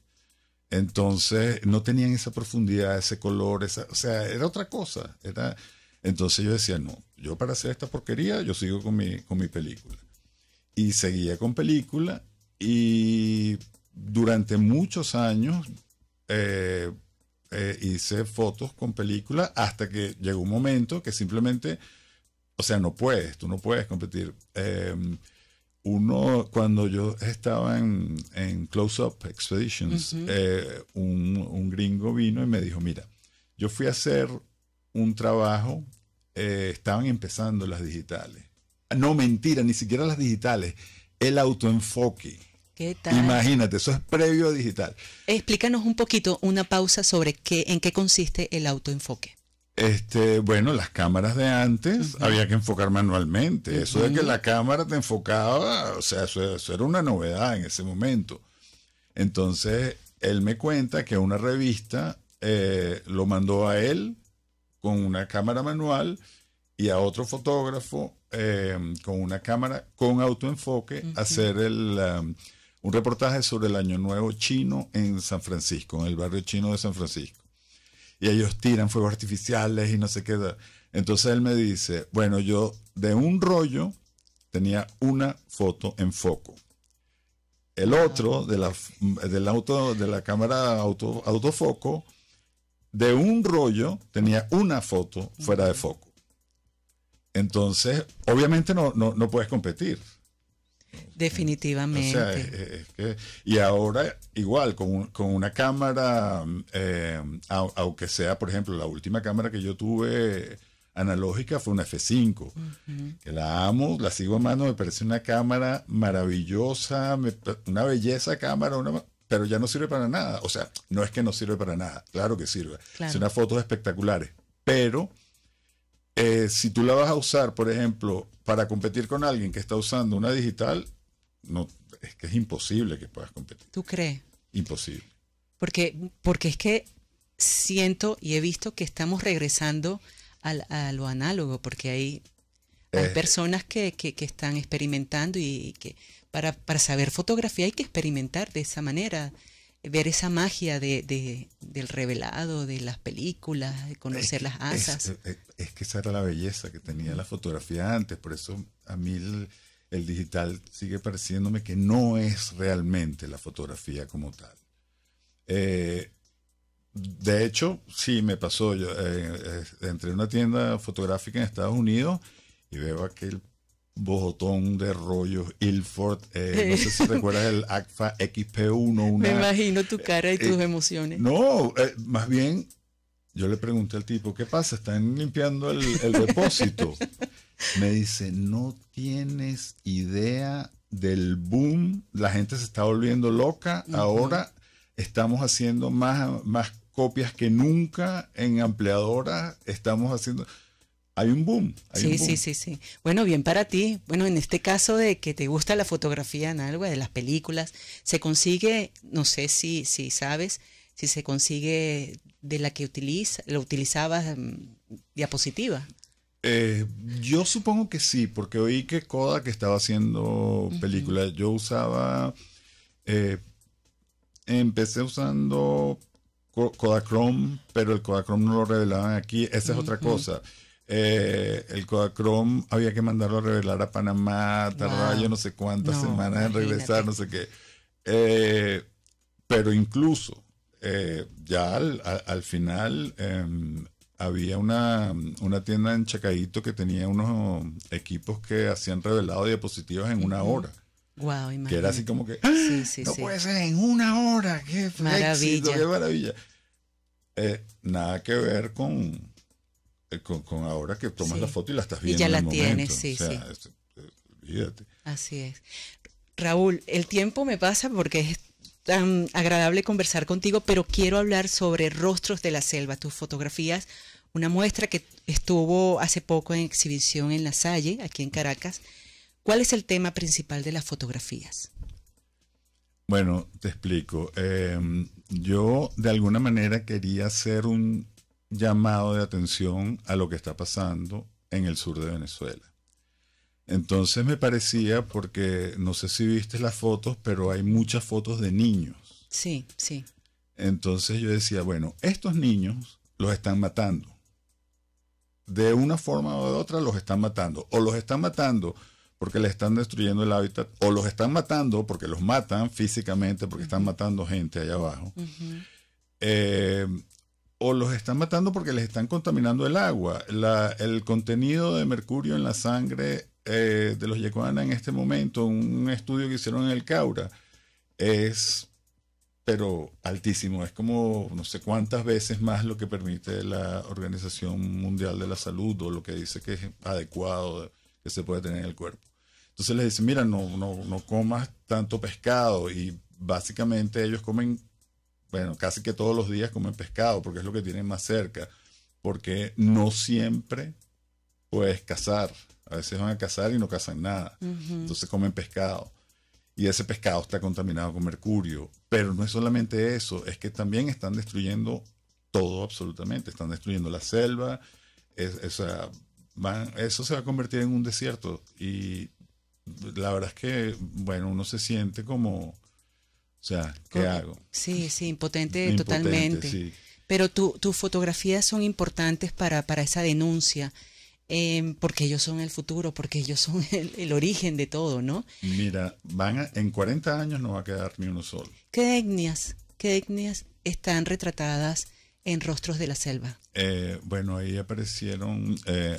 F: Entonces no tenían esa profundidad, ese color, esa, o sea, era otra cosa. Era, entonces yo decía, no, yo para hacer esta porquería, yo sigo con mi, con mi película. Y seguía con película y durante muchos años eh, eh, hice fotos con película hasta que llegó un momento que simplemente, o sea, no puedes, tú no puedes competir. Em, uno, cuando yo estaba en, Close Up Expeditions, eh, un, gringo vino y me dijo, mira, yo fui a hacer un trabajo, eh, estaban empezando las digitales. No, mentira, ni siquiera las digitales, el autoenfoque.
B: ¿Qué tal? Imagínate,
F: eso es previo a digital.
B: Explícanos un poquito, una pausa sobre qué, en qué consiste el autoenfoque.
F: Este, bueno, las cámaras de antes había que enfocar manualmente. Eso de que la cámara te enfocaba, o sea, eso, era una novedad en ese momento. Entonces, él me cuenta que una revista eh, lo mandó a él con una cámara manual y a otro fotógrafo eh, con una cámara con autoenfoque hacer el, um, un reportaje sobre el Año Nuevo chino en San Francisco, en el barrio chino de San Francisco y ellos tiran fuegos artificiales y no se queda. Entonces él me dice, bueno, yo de un rollo tenía una foto en foco. El otro, de la, del auto, de la cámara auto, autofoco, de un rollo tenía una foto fuera de foco. Entonces, obviamente no, no, no puedes competir.
B: Definitivamente. Eh,
F: eh, y ahora, igual, con, una cámara, eh, aunque sea, por ejemplo, la última cámara que yo tuve analógica fue una F5, que la amo, la sigo a mano, me parece una cámara maravillosa, una belleza cámara, pero ya no sirve para nada. O sea, no es que no sirve para nada, claro que sirve. Son unas fotos espectaculares, pero eh, si tú la vas a usar, por ejemplo, para competir con alguien que está usando una digital, no, es que es imposible que puedas competir. ¿Tú crees? Imposible.
B: Porque, porque es que siento y he visto que estamos regresando a lo análogo, porque hay, hay eh. personas que, que, están experimentando y, que para, para saber fotografía hay que experimentar de esa manera ver esa magia del revelado, de las películas, de conocer las asas. Eh,
F: eh, es, que esa era la belleza que tenía la fotografía antes, por eso a mí el, digital sigue pareciéndome que no es realmente la fotografía como tal. Eh, de hecho, sí me pasó, yo entré en una tienda fotográfica en Estados Unidos y veo aquel bojotón de rollos, Ilford, eh, no eh. sé si recuerdas el ACFA XP1. Me imagino
B: tu cara y eh, tus emociones.
F: No, más bien yo le pregunté al tipo, ¿qué pasa? Están limpiando el, depósito. Me dice, no tienes idea del boom, la gente se está volviendo loca, ahora estamos haciendo más, más copias que nunca en ampliadora, estamos haciendo hay un boom. sí, sí, sí,
B: sí. Bueno, bien para ti. Bueno, en este caso de que te gusta la fotografía en algo... de las películas, se consigue, no sé si, si sabes, si se consigue de la que utiliza, lo utilizabas mm, diapositiva.
F: Eh, yo supongo que sí, porque oí que Kodak estaba haciendo películas. Yo usaba, eh, empecé usando Kodachrome, pero el Kodachrome no lo revelaban aquí. Esa es otra cosa. Eh, el Codacrom había que mandarlo a revelar a Panamá, tardaba Tarrayo, no sé cuántas semanas en regresar, no sé qué. Eh, pero incluso eh, ya al, final em, había una, tienda en Chacadito que tenía unos equipos que hacían revelado diapositivas en una hora.
B: Wow, Que era así como que, ¡Ah! no puede ser en una hora, qué maravilla. qué maravilla.
F: nada que ver con, eh, con, ahora que tomas la foto y la estás viendo. ya la tienes, sí, sí. Eh,
B: Así es. Raúl, el tiempo me pasa porque es tan agradable conversar contigo, pero quiero hablar sobre Rostros de la Selva, tus fotografías, una muestra que estuvo hace poco en exhibición en La Salle, aquí en Caracas. ¿Cuál es el tema principal de las fotografías?
F: Bueno, te explico. Em, yo de alguna manera quería hacer un, llamado de atención a lo que está pasando en el sur de Venezuela. Entonces me parecía, porque no sé si viste las fotos, pero hay muchas fotos de niños.
B: Sí, sí.
F: Entonces yo decía, bueno, estos niños los están matando. De una forma o de otra los están matando. O los están matando porque les están destruyendo el hábitat, o los están matando porque los matan físicamente, porque están matando gente allá abajo o los están matando porque les están contaminando el agua. La, el contenido de mercurio en la sangre eh, de los yecuana en este momento, un estudio que hicieron en el Caura, es pero altísimo, es como no sé cuántas veces más lo que permite la Organización Mundial de la Salud o lo que dice que es adecuado que se puede tener en el cuerpo. Entonces les dicen, mira, no, no, no comas tanto pescado y básicamente ellos comen bueno, casi que todos los días comen pescado porque es lo que tienen más cerca, porque no siempre puedes cazar. A veces van a cazar y no cazan nada.
E: Entonces
F: comen pescado. Y ese pescado está contaminado con mercurio. Pero no es solamente eso, es que también están destruyendo todo absolutamente. Están destruyendo la selva. eso se va a convertir en un desierto. Y la verdad es que, bueno, uno se siente como o sea, ¿qué hago?
B: Sí, sí, impotente, totalmente. Pero tus fotografías son importantes para, para esa denuncia, em, porque ellos son el futuro, porque ellos son el, origen de todo, ¿no?
F: Mira, van en 40 años no va a quedar ni uno solo.
B: ¿Qué etnias, qué etnias están retratadas en Rostros de la Selva?
F: Eh, bueno, ahí aparecieron eh,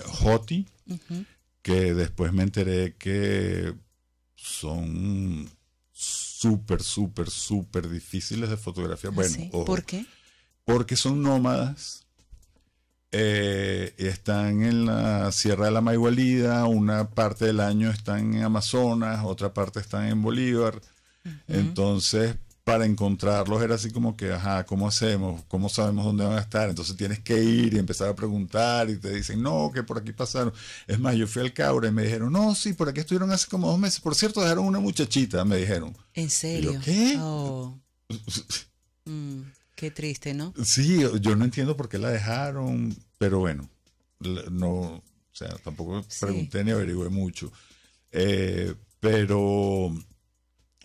F: que después me enteré que son súper, súper, súper difíciles de fotografiar. ¿Ah, bueno, ¿por qué? Porque son nómadas. Eh, están en la Sierra de la Maigualida, una parte del año están en Amazonas, otra parte están en Bolívar. Entonces, para encontrarlos era así como que, ajá, ¿cómo hacemos? ¿Cómo sabemos dónde van a estar? Entonces tienes que ir y empezar a preguntar y te dicen, no, que por aquí pasaron. Es más, yo fui al caure y me dijeron, no, sí, por aquí estuvieron hace como dos meses. Por cierto, dejaron una muchachita, me dijeron.
B: ¿En serio? ¿Qué? Oh. Mm, qué triste, ¿no?
F: Sí, yo no entiendo por qué la dejaron, pero bueno, no, o sea, tampoco pregunté ni averigüé mucho. Eh, pero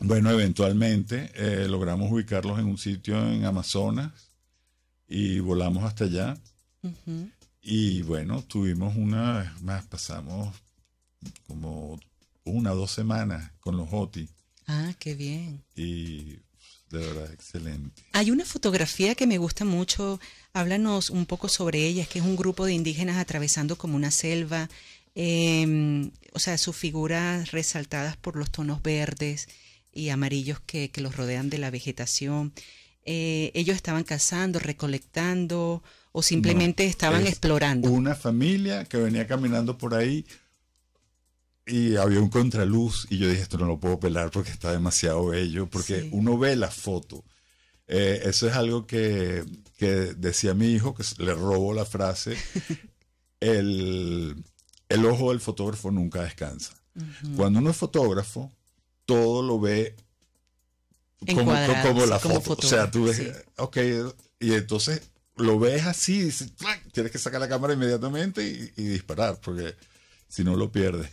F: bueno, eventualmente eh, logramos ubicarlos en un sitio en Amazonas y volamos hasta allá. Y bueno, tuvimos una, más pasamos como una o dos semanas con los OTI.
B: Ah, qué bien.
F: Y de verdad, excelente.
B: Hay una fotografía que me gusta mucho. Háblanos un poco sobre ella. Es que es un grupo de indígenas atravesando como una selva. Em, o sea, sus figuras resaltadas por los tonos verdes y amarillos que, los rodean de la vegetación. Eh, ellos estaban cazando, recolectando o simplemente estaban explorando.
F: Una familia que venía caminando por ahí y había un contraluz y yo dije, esto no lo puedo pelar porque está demasiado bello, porque uno ve la foto. Eh, eso es algo que, decía mi hijo, que le robo la frase, el, el ojo del fotógrafo nunca descansa. Cuando uno es fotógrafo, todo lo ve
E: como, la foto. O sea, tú ves,
F: ok, y entonces lo ves así, tienes que sacar la cámara inmediatamente y, disparar, porque si no lo pierdes.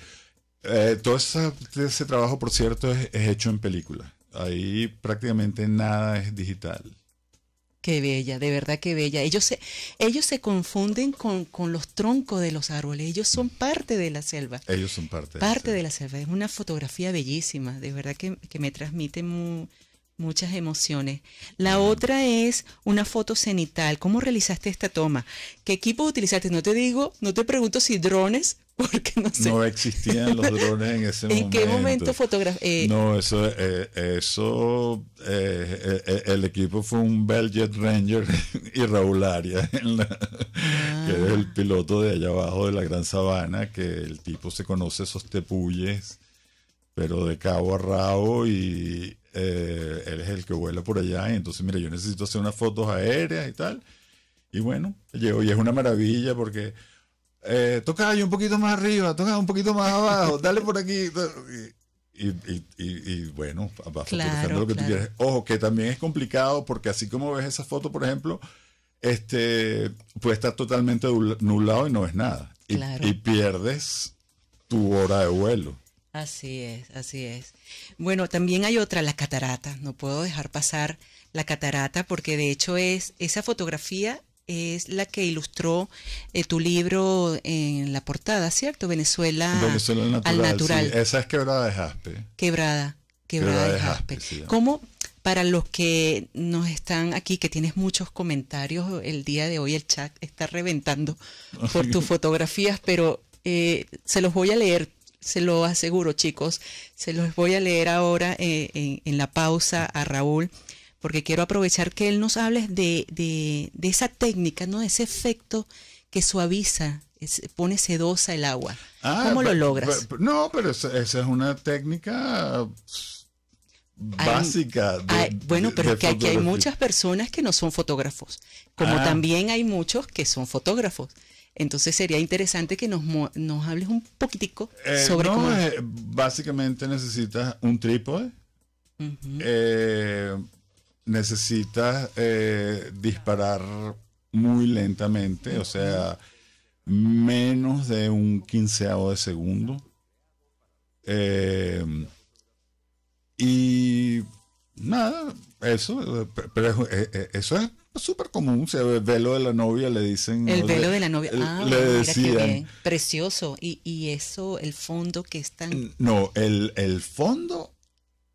F: Eh, todo ese, trabajo, por cierto, es, es hecho en película. Ahí prácticamente nada es digital.
B: Qué bella, de verdad que bella. Ellos se, ellos se confunden con, con, los troncos de los árboles. Ellos son parte de la selva.
F: Ellos son parte. Parte de
B: la selva. Es una fotografía bellísima. De verdad que, que me transmite muy, Muchas emociones. La otra es una foto cenital. ¿Cómo realizaste esta toma? ¿Qué equipo utilizaste? No te digo, no te pregunto si drones, porque no sé. No
F: existían los drones en ese momento. ¿En qué momento
B: fotografías? Eh?
F: no, eso, eh, eh, el equipo fue un Belgian Ranger y Raúl ah. que es el piloto de allá abajo de la Gran Sabana, que el tipo se conoce esos tepuyes, pero de cabo a rabo y él eh, es el que vuela por allá, entonces, mira, yo necesito hacer unas fotos aéreas y tal. Y bueno, llego y es una maravilla porque eh, toca toca un poquito más arriba, toca un poquito más abajo, dale por aquí. Y, bueno, vas Ojo, que también es complicado porque así como ves esa foto, por ejemplo, este puede estar totalmente nublado y no ves nada. y pierdes tu hora de vuelo.
B: Así es, así es. Bueno, también hay otra, la catarata. No puedo dejar pasar la catarata porque de hecho es esa fotografía es la que ilustró eh, tu libro en la portada, ¿cierto? Venezuela, al natural.
F: esa es quebrada de jaspe. Quebrada, quebrada, de jaspe.
B: para los que nos están aquí, que tienes muchos comentarios el día de hoy, el chat está reventando por tus fotografías, pero eh, se los voy a leer se lo aseguro chicos, se los voy a leer ahora eh, en, la pausa a Raúl, porque quiero aprovechar que él nos hable de, esa técnica, ¿no? ese efecto que suaviza, pone sedosa el agua. Ah, ¿Cómo lo logras?
F: no, pero esa, es una técnica
E: pues, básica. bueno, pero es que aquí hay muchas
B: personas que no son fotógrafos, como ah. también hay muchos que son fotógrafos. Entonces sería interesante que nos, hables un poquitico eh, sobre cómo... Eh,
F: básicamente necesitas un trípode, eh, necesitas disparar muy lentamente, o sea, menos de un quinceavo de segundo. y nada, eso, eso es súper común, o el velo de la novia le dicen. El velo de la novia, ah, le decían.
B: precioso. Y, eso, el fondo que está mm,
F: No, el, fondo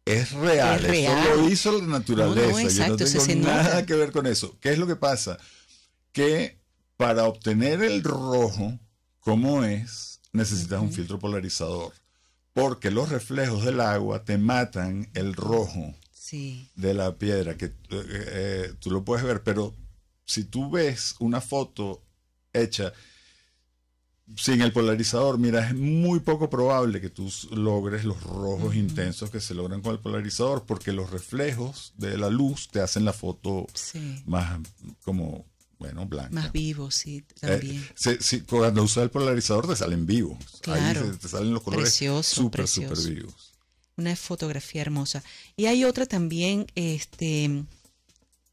F: es real. Eso lo hizo la naturaleza. No, exacto, no tiene nada que ver con eso. ¿Qué es lo que pasa? Que para obtener el rojo, como es, necesitas un filtro polarizador. Porque los reflejos del agua te matan el rojo de la piedra, que eh, eh, tú lo puedes ver, pero si tú ves una foto hecha sin el polarizador, mira, es muy poco probable que tú logres los rojos intensos que se logran con el polarizador, porque los reflejos de la luz te hacen la foto más como, bueno, blanca. Más vivo, sí, eh, también. cuando usas el polarizador te salen vivos. Ahí te salen los colores súper, súper vivos
B: una fotografía hermosa. Y hay otra también, este,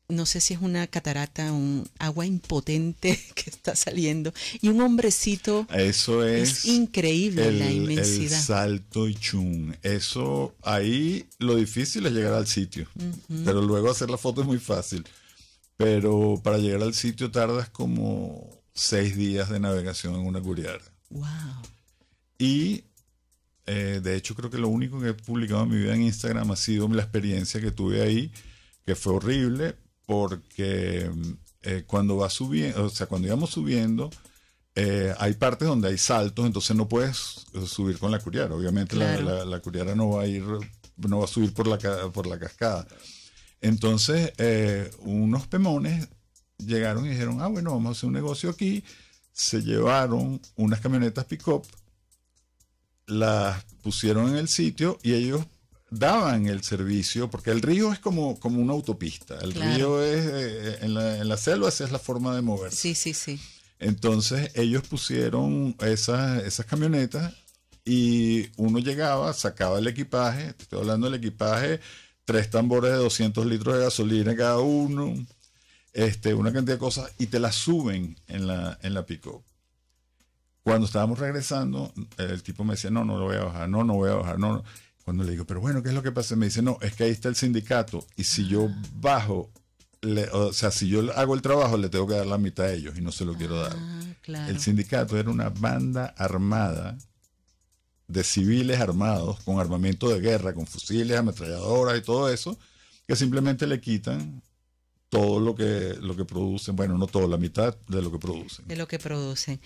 B: no sé si es una catarata, un agua impotente que está saliendo, y un hombrecito.
F: Eso es. es increíble la inmensidad. El salto y chung. Eso, ahí lo difícil es llegar al sitio, pero luego hacer la foto es muy fácil. Pero para llegar al sitio tardas como seis días de navegación en una curiara. ¡Wow! Y eh, de hecho, creo que lo único que he publicado en mi vida en Instagram ha sido la experiencia que tuve ahí, que fue horrible, porque eh, cuando va subiendo, o sea, cuando íbamos subiendo, eh, hay partes donde hay saltos, entonces no puedes subir con la curiara. Obviamente la, curiara no va a ir, no va a subir por la, por la cascada. Entonces, unos pemones llegaron y dijeron, ah, bueno, vamos a hacer un negocio aquí. Se llevaron unas camionetas pick-up las pusieron en el sitio y ellos daban el servicio, porque el río es como, como una autopista, el río es, eh, en, la, selva esa es la forma de moverse.
B: Sí, sí, sí.
F: Entonces ellos pusieron esas, esas camionetas y uno llegaba, sacaba el equipaje, te estoy hablando del equipaje, tres tambores de 200 litros de gasolina cada uno, este, una cantidad de cosas, y te las suben en la, en la cuando estábamos regresando, el tipo me decía, no, no lo voy a bajar, no, no voy a bajar, no. Cuando le digo, pero bueno, ¿qué es lo que pasa? Me dice, no, es que ahí está el sindicato y si yo ah. bajo, o sea, si yo hago el trabajo, le tengo que dar la mitad a ellos y no se lo quiero dar.
E: Ah, el
F: sindicato era una banda armada de civiles armados con armamento de guerra, con fusiles, ametralladoras y todo eso, que simplemente le quitan todo lo que, lo que producen, bueno, no todo, la mitad de lo que producen.
B: De lo que producen.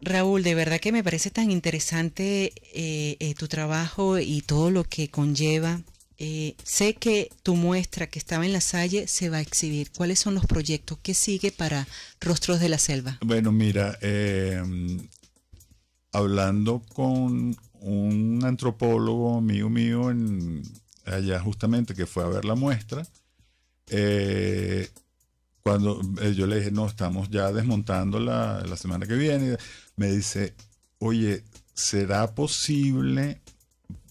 B: Raúl, de verdad que me parece tan interesante eh, eh, tu trabajo y todo lo que conlleva. Eh, sé que tu muestra que estaba en la Salle se va a exhibir. ¿Cuáles son los proyectos que sigue para Rostros de la Selva?
F: Bueno, mira, em, hablando con un antropólogo mío mío en, allá justamente que fue a ver la muestra, cuando eh, yo le dije, no, estamos ya desmontando la, semana que viene, me dice, oye, ¿será posible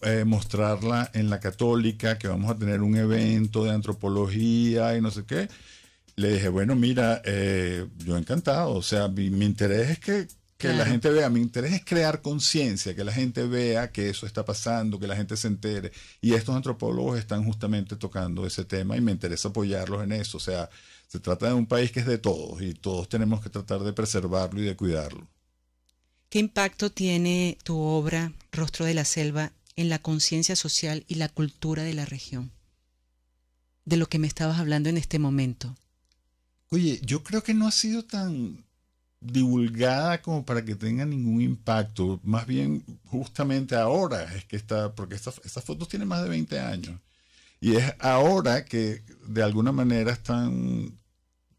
F: eh, mostrarla en la católica, que vamos a tener un evento de antropología y no sé qué? Le dije, bueno, mira, eh, yo encantado, o sea, mi, interés es que, la gente vea, mi interés es crear conciencia, que la gente vea que eso está pasando, que la gente se entere. Y estos antropólogos están justamente tocando ese tema y me interesa apoyarlos en eso. O sea, se trata de un país que es de todos y todos tenemos que tratar de preservarlo y de cuidarlo.
B: ¿Qué impacto tiene tu obra, Rostro de la Selva, en la conciencia social y la cultura de la región? De lo que me estabas hablando en este momento.
F: Oye, yo creo que no ha sido tan divulgada como para que tenga ningún impacto. Más bien, justamente ahora es que está, porque estas, fotos tienen más de 20 años. Y es ahora que de alguna manera están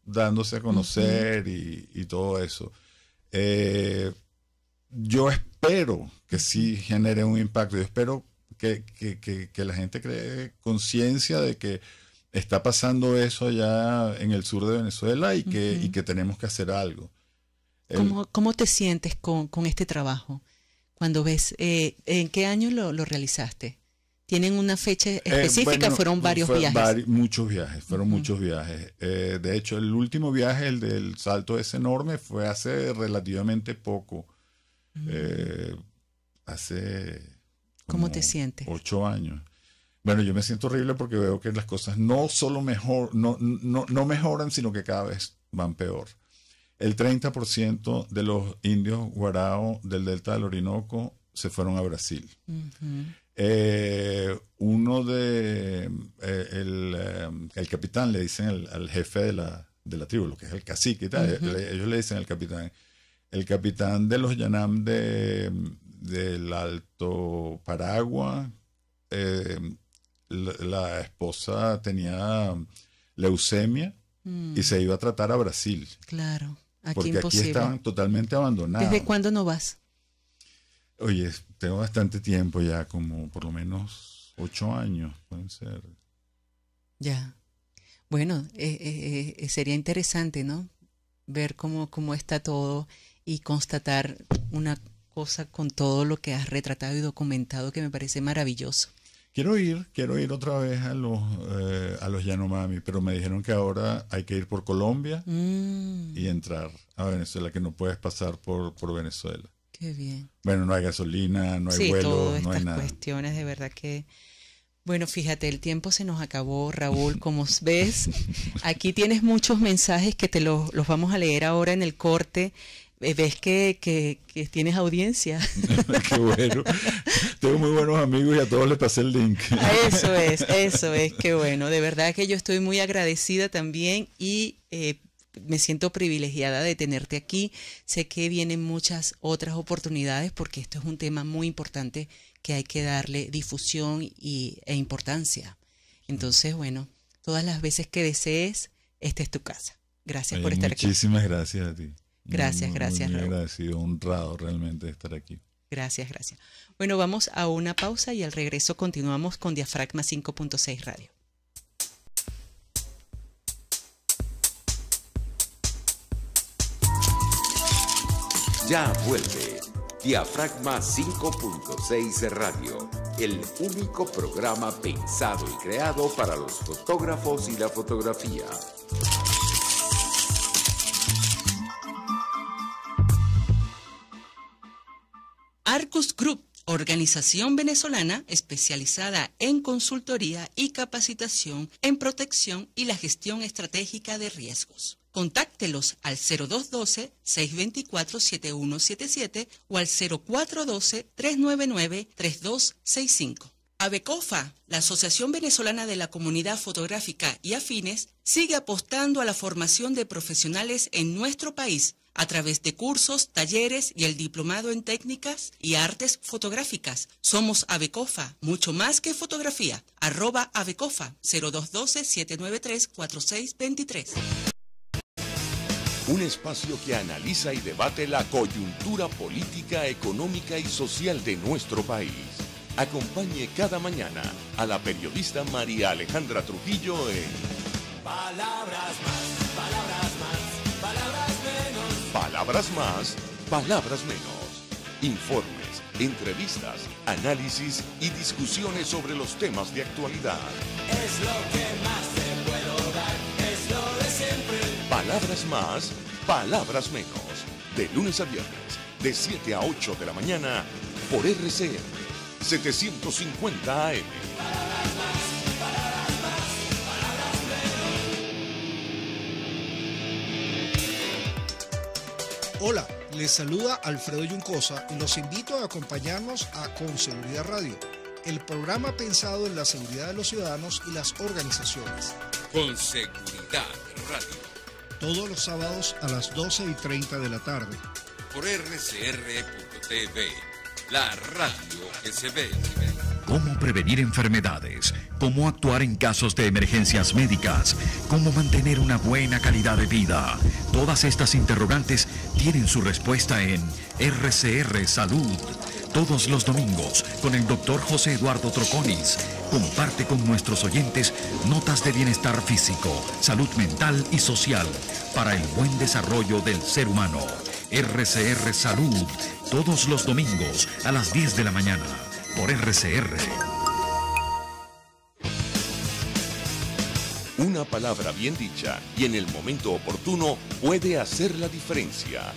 F: dándose a conocer y, todo eso. Eh, yo espero que sí genere un impacto. Yo espero que, la gente cree conciencia de que está pasando eso allá en el sur de Venezuela y que, que tenemos que hacer algo. ¿Cómo,
B: ¿Cómo, te sientes con, este trabajo? Cuando ves, eh, ¿en qué año lo realizaste? ¿Tienen una fecha eh, específica? ¿Fueron varios viajes?
F: muchos viajes, fueron muchos viajes. Eh, de hecho, el último viaje, el del salto ese enorme, fue hace relativamente poco. Eh, hace...
B: ¿Cómo te sientes?
F: Ocho años. Bueno, yo me siento horrible porque veo que las cosas no solo mejor, no, no, mejoran, sino que cada vez van peor. El 30% de los indios guarao del delta del Orinoco se fueron a Brasil. Eh, uno de. Eh, eh, el, capitán le dicen al, jefe de la, de la tribu, lo que es el cacique y tal. ellos le dicen al capitán. El capitán de los Yanam de, del Alto Paragua, la, esposa tenía leucemia y se mm. iba a tratar a Brasil.
E: Claro, aquí porque aquí estaban
F: totalmente abandonados. ¿Desde
B: cuándo no vas?
F: Oye, tengo bastante tiempo ya, como por lo menos ocho años, pueden ser.
B: Ya. Bueno, eh, eh, eh, sería interesante, ¿no? Ver cómo, cómo está todo y constatar una cosa con todo lo que has retratado y documentado que me parece maravilloso.
F: Quiero ir, quiero ir otra vez a los, a los Yanomami, pero me dijeron que ahora hay que ir por Colombia
E: mm.
F: y entrar a Venezuela, que no puedes pasar por, por Venezuela. Qué bien. Bueno, no hay gasolina, no hay vuelo, no hay nada. Estas
B: cuestiones de verdad que bueno, fíjate, el tiempo se nos acabó, Raúl, como ves. Aquí tienes muchos mensajes que te los, vamos a leer ahora en el corte eh, ves que, tienes audiencia. Qué bueno.
F: Tengo muy buenos amigos y a todos les pasé el link. eso es, eso
B: es, qué bueno. De verdad que yo estoy muy agradecida también y eh, me siento privilegiada de tenerte aquí. Sé que vienen muchas otras oportunidades porque esto es un tema muy importante que hay que darle difusión y, e importancia. Entonces, bueno, todas las veces que desees, esta es tu casa. Gracias por estar aquí.
F: Muchísimas gracias a ti. Gracias, gracias. ha honrado realmente estar aquí.
B: Gracias, gracias. Bueno, vamos a una pausa y al regreso continuamos con Diafragma 5.6 Radio.
C: Ya vuelve Diafragma 5.6 Radio, el único programa pensado y creado para los fotógrafos y la fotografía.
B: Arcus Group, organización venezolana especializada en consultoría y capacitación en protección y la gestión estratégica de riesgos. Contáctelos al 0212-624-7177 o al 0412-399-3265. ABECOFA, la Asociación Venezolana de la Comunidad Fotográfica y Afines, sigue apostando a la formación de profesionales en nuestro país a través de cursos, talleres y el diplomado en técnicas y artes fotográficas. Somos Abecofa, mucho más que fotografía. Arroba Abecofa 0212-793-4623
A: un espacio que analiza y debate la coyuntura política, económica y social de nuestro país. Acompañe cada mañana a la periodista María Alejandra Trujillo en
G: Palabras más, palabras
A: más, palabras menos. Palabras más, palabras menos. Informes, entrevistas, análisis y discusiones sobre los temas de actualidad.
C: lo
A: Palabras más, palabras menos. De lunes a viernes, de 7 a 8 de la mañana, por RCM 750 AM. Hola, les saluda
D: Alfredo Yuncosa y los invito a acompañarnos a Con Seguridad Radio, el programa pensado en la seguridad de los ciudadanos y las organizaciones.
C: Con Seguridad Radio
F: todos los sábados a las 12 y 30 de la tarde.
C: Por rcr.tv, la radio SB. Cómo prevenir enfermedades, cómo actuar en casos de emergencias médicas, cómo mantener una buena calidad de vida. Todas estas interrogantes tienen su respuesta en RCR Salud. Todos los domingos con el doctor José Eduardo Troconis Comparte con nuestros oyentes notas de bienestar físico, salud mental y social para el buen desarrollo del ser humano. RCR
A: Salud, todos los domingos a las 10 de la mañana por RCR. Una palabra bien dicha y en el momento oportuno puede hacer la diferencia.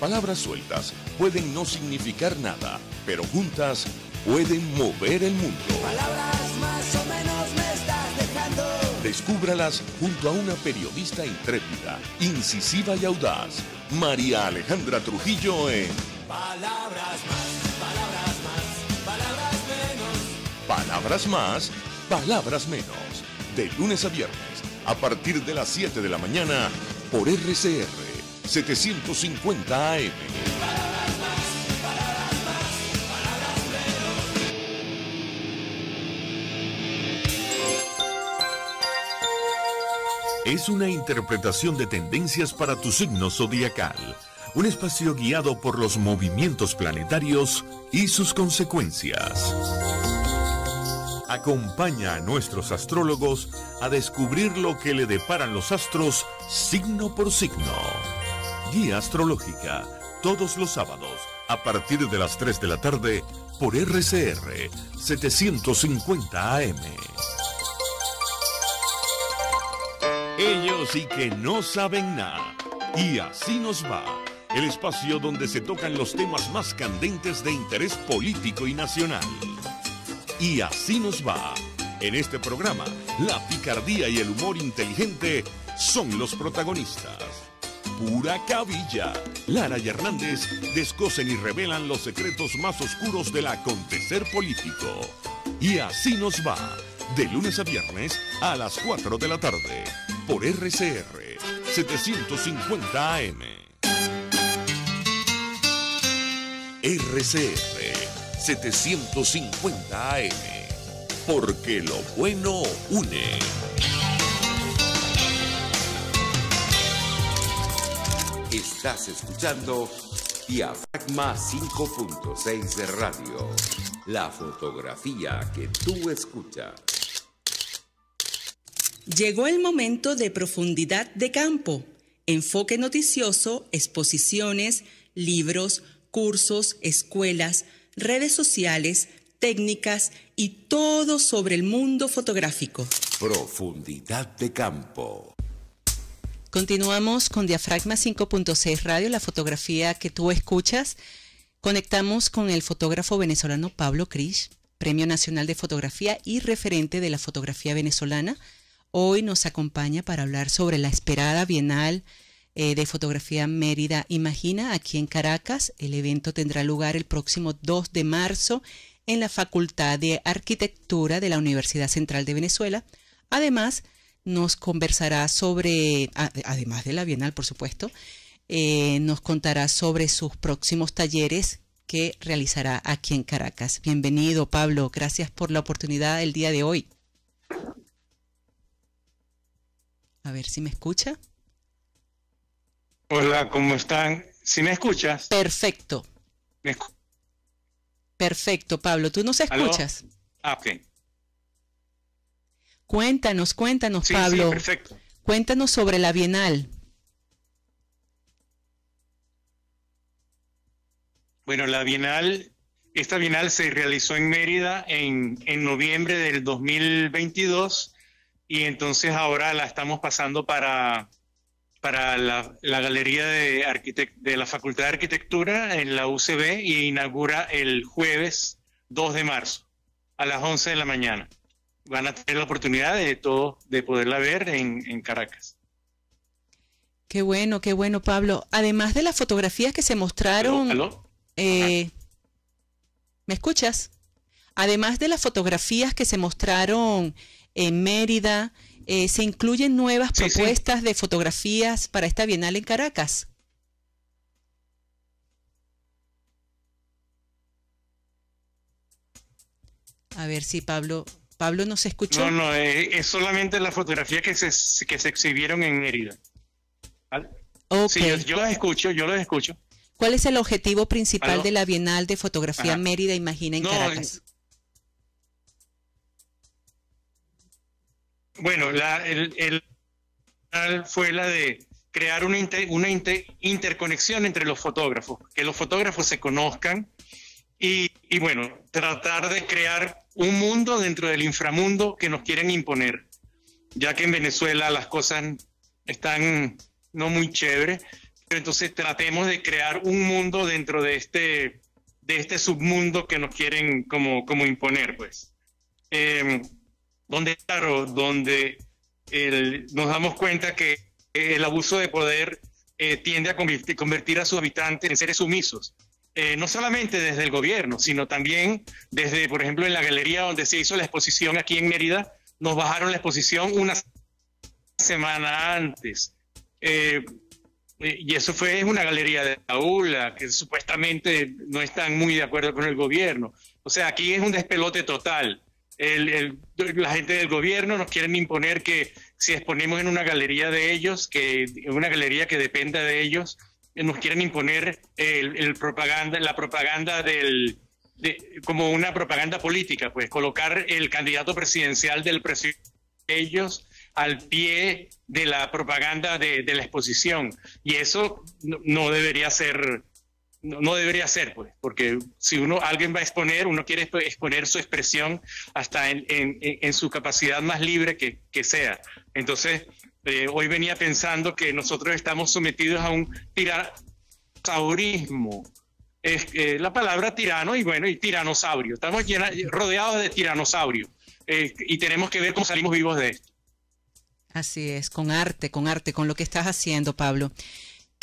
A: Palabras sueltas pueden no significar nada, pero juntas pueden mover el mundo.
E: Palabras
B: más o menos me estás dejando.
A: Descúbralas junto a una periodista intrépida, incisiva y audaz, María Alejandra Trujillo en
G: Palabras más, palabras más,
A: palabras menos. Palabras más, palabras menos. De lunes a viernes, a partir de las 7 de la mañana, por RCR 750 AM. es una interpretación de tendencias para tu signo zodiacal, un espacio guiado por los movimientos planetarios y sus consecuencias. Acompaña a nuestros astrólogos a descubrir lo que le deparan los astros signo por signo. Guía astrológica, todos los sábados, a partir de las 3 de la tarde, por RCR 750 AM. Ellos y que no saben nada. Y así nos va. El espacio donde se tocan los temas más candentes de interés político y nacional. Y así nos va. En este programa, la picardía y el humor inteligente son los protagonistas. Pura cabilla. Lara y Hernández descosen y revelan los secretos más oscuros del acontecer político. Y así nos va de lunes a viernes a las 4 de la tarde por RCR 750 AM. RCR 750 AM. Porque lo bueno une.
C: Estás escuchando Diafragma 5.6 de radio. La fotografía que
B: tú escuchas. Llegó el momento de profundidad de campo, enfoque noticioso, exposiciones, libros, cursos, escuelas, redes sociales, técnicas y todo sobre el mundo fotográfico.
C: Profundidad de campo.
B: Continuamos con Diafragma 5.6 Radio, la fotografía que tú escuchas. Conectamos con el fotógrafo venezolano Pablo Cris, Premio Nacional de Fotografía y referente de la fotografía venezolana. Hoy nos acompaña para hablar sobre la esperada Bienal eh, de Fotografía Mérida Imagina aquí en Caracas. El evento tendrá lugar el próximo 2 de marzo en la Facultad de Arquitectura de la Universidad Central de Venezuela. Además, nos conversará sobre, además de la Bienal, por supuesto, eh, nos contará sobre sus próximos talleres que realizará aquí en Caracas. Bienvenido, Pablo. Gracias por la oportunidad el día de hoy. A ver si me escucha.
G: Hola, ¿cómo están? ¿Si me escuchas?
B: Perfecto. Perfecto, Pablo. ¿Tú nos escuchas? Ah, ok. Cuéntanos, cuéntanos, Pablo. Sí, perfecto. Cuéntanos sobre la Bienal.
G: Bueno, la Bienal, esta Bienal se realizó en Mérida en, en noviembre del 2022 y entonces ahora la estamos pasando para, para la, Galería de, de la Facultad de Arquitectura en la UCB y inaugura el jueves 2 de marzo a las 11 de la mañana. Van a tener la oportunidad de todos de poderla ver en, Caracas.
B: Qué bueno, qué bueno, Pablo. Además de las fotografías que se mostraron... Eh, ¿Me escuchas? Además de las fotografías que se mostraron en Mérida. Eh, ¿Se incluyen nuevas propuestas de fotografías para esta bienal en Caracas? A ver si Pablo, Pablo nos escuchó. No,
G: no, eh, es solamente las fotografías que se, que se exhibieron en Mérida. ¿Vale? Sí, yo, las escucho, yo las escucho.
B: ¿Cuál es el objetivo principal de la Bienal de Fotografía Mérida, imagina, en Caracas?
E: Bueno, la, el, el,
G: fue la de crear una, una interconexión entre los fotógrafos, que los fotógrafos se conozcan y, bueno, tratar de crear un mundo dentro del inframundo que nos quieren imponer, ya que en Venezuela las cosas están no muy chévere, pero entonces tratemos de crear un mundo dentro de este, de este submundo que nos quieren como, como imponer, pues. Em, donde, donde nos damos cuenta que el abuso de poder eh, tiende a convertir, a sus habitantes en seres sumisos. Eh, no solamente desde el gobierno, sino también desde, por ejemplo, en la galería donde se hizo la exposición aquí en Mérida, nos bajaron la exposición una semana antes. Eh, y eso fue una galería de la que supuestamente no están muy de acuerdo con el gobierno. O sea, aquí es un despelote total el, la gente del gobierno nos quieren imponer que si exponemos en una galería de ellos, que una galería que dependa de ellos, eh, nos quieren imponer el, la propaganda del, como una propaganda política, pues colocar el candidato presidencial del presidente de ellos al pie de la propaganda de, la exposición. Y eso no debería ser no, debería ser, pues, porque si uno, alguien va a exponer, uno quiere exponer su expresión hasta en, en, su capacidad más libre que, sea. Entonces, eh, hoy venía pensando que nosotros estamos sometidos a un tiranosaurismo. Es, eh, la palabra tirano y bueno, y tiranosaurio. Estamos rodeados de tiranosaurio eh, y tenemos que ver cómo salimos vivos de esto.
B: Así es, con arte, con arte, con lo que estás haciendo, Pablo.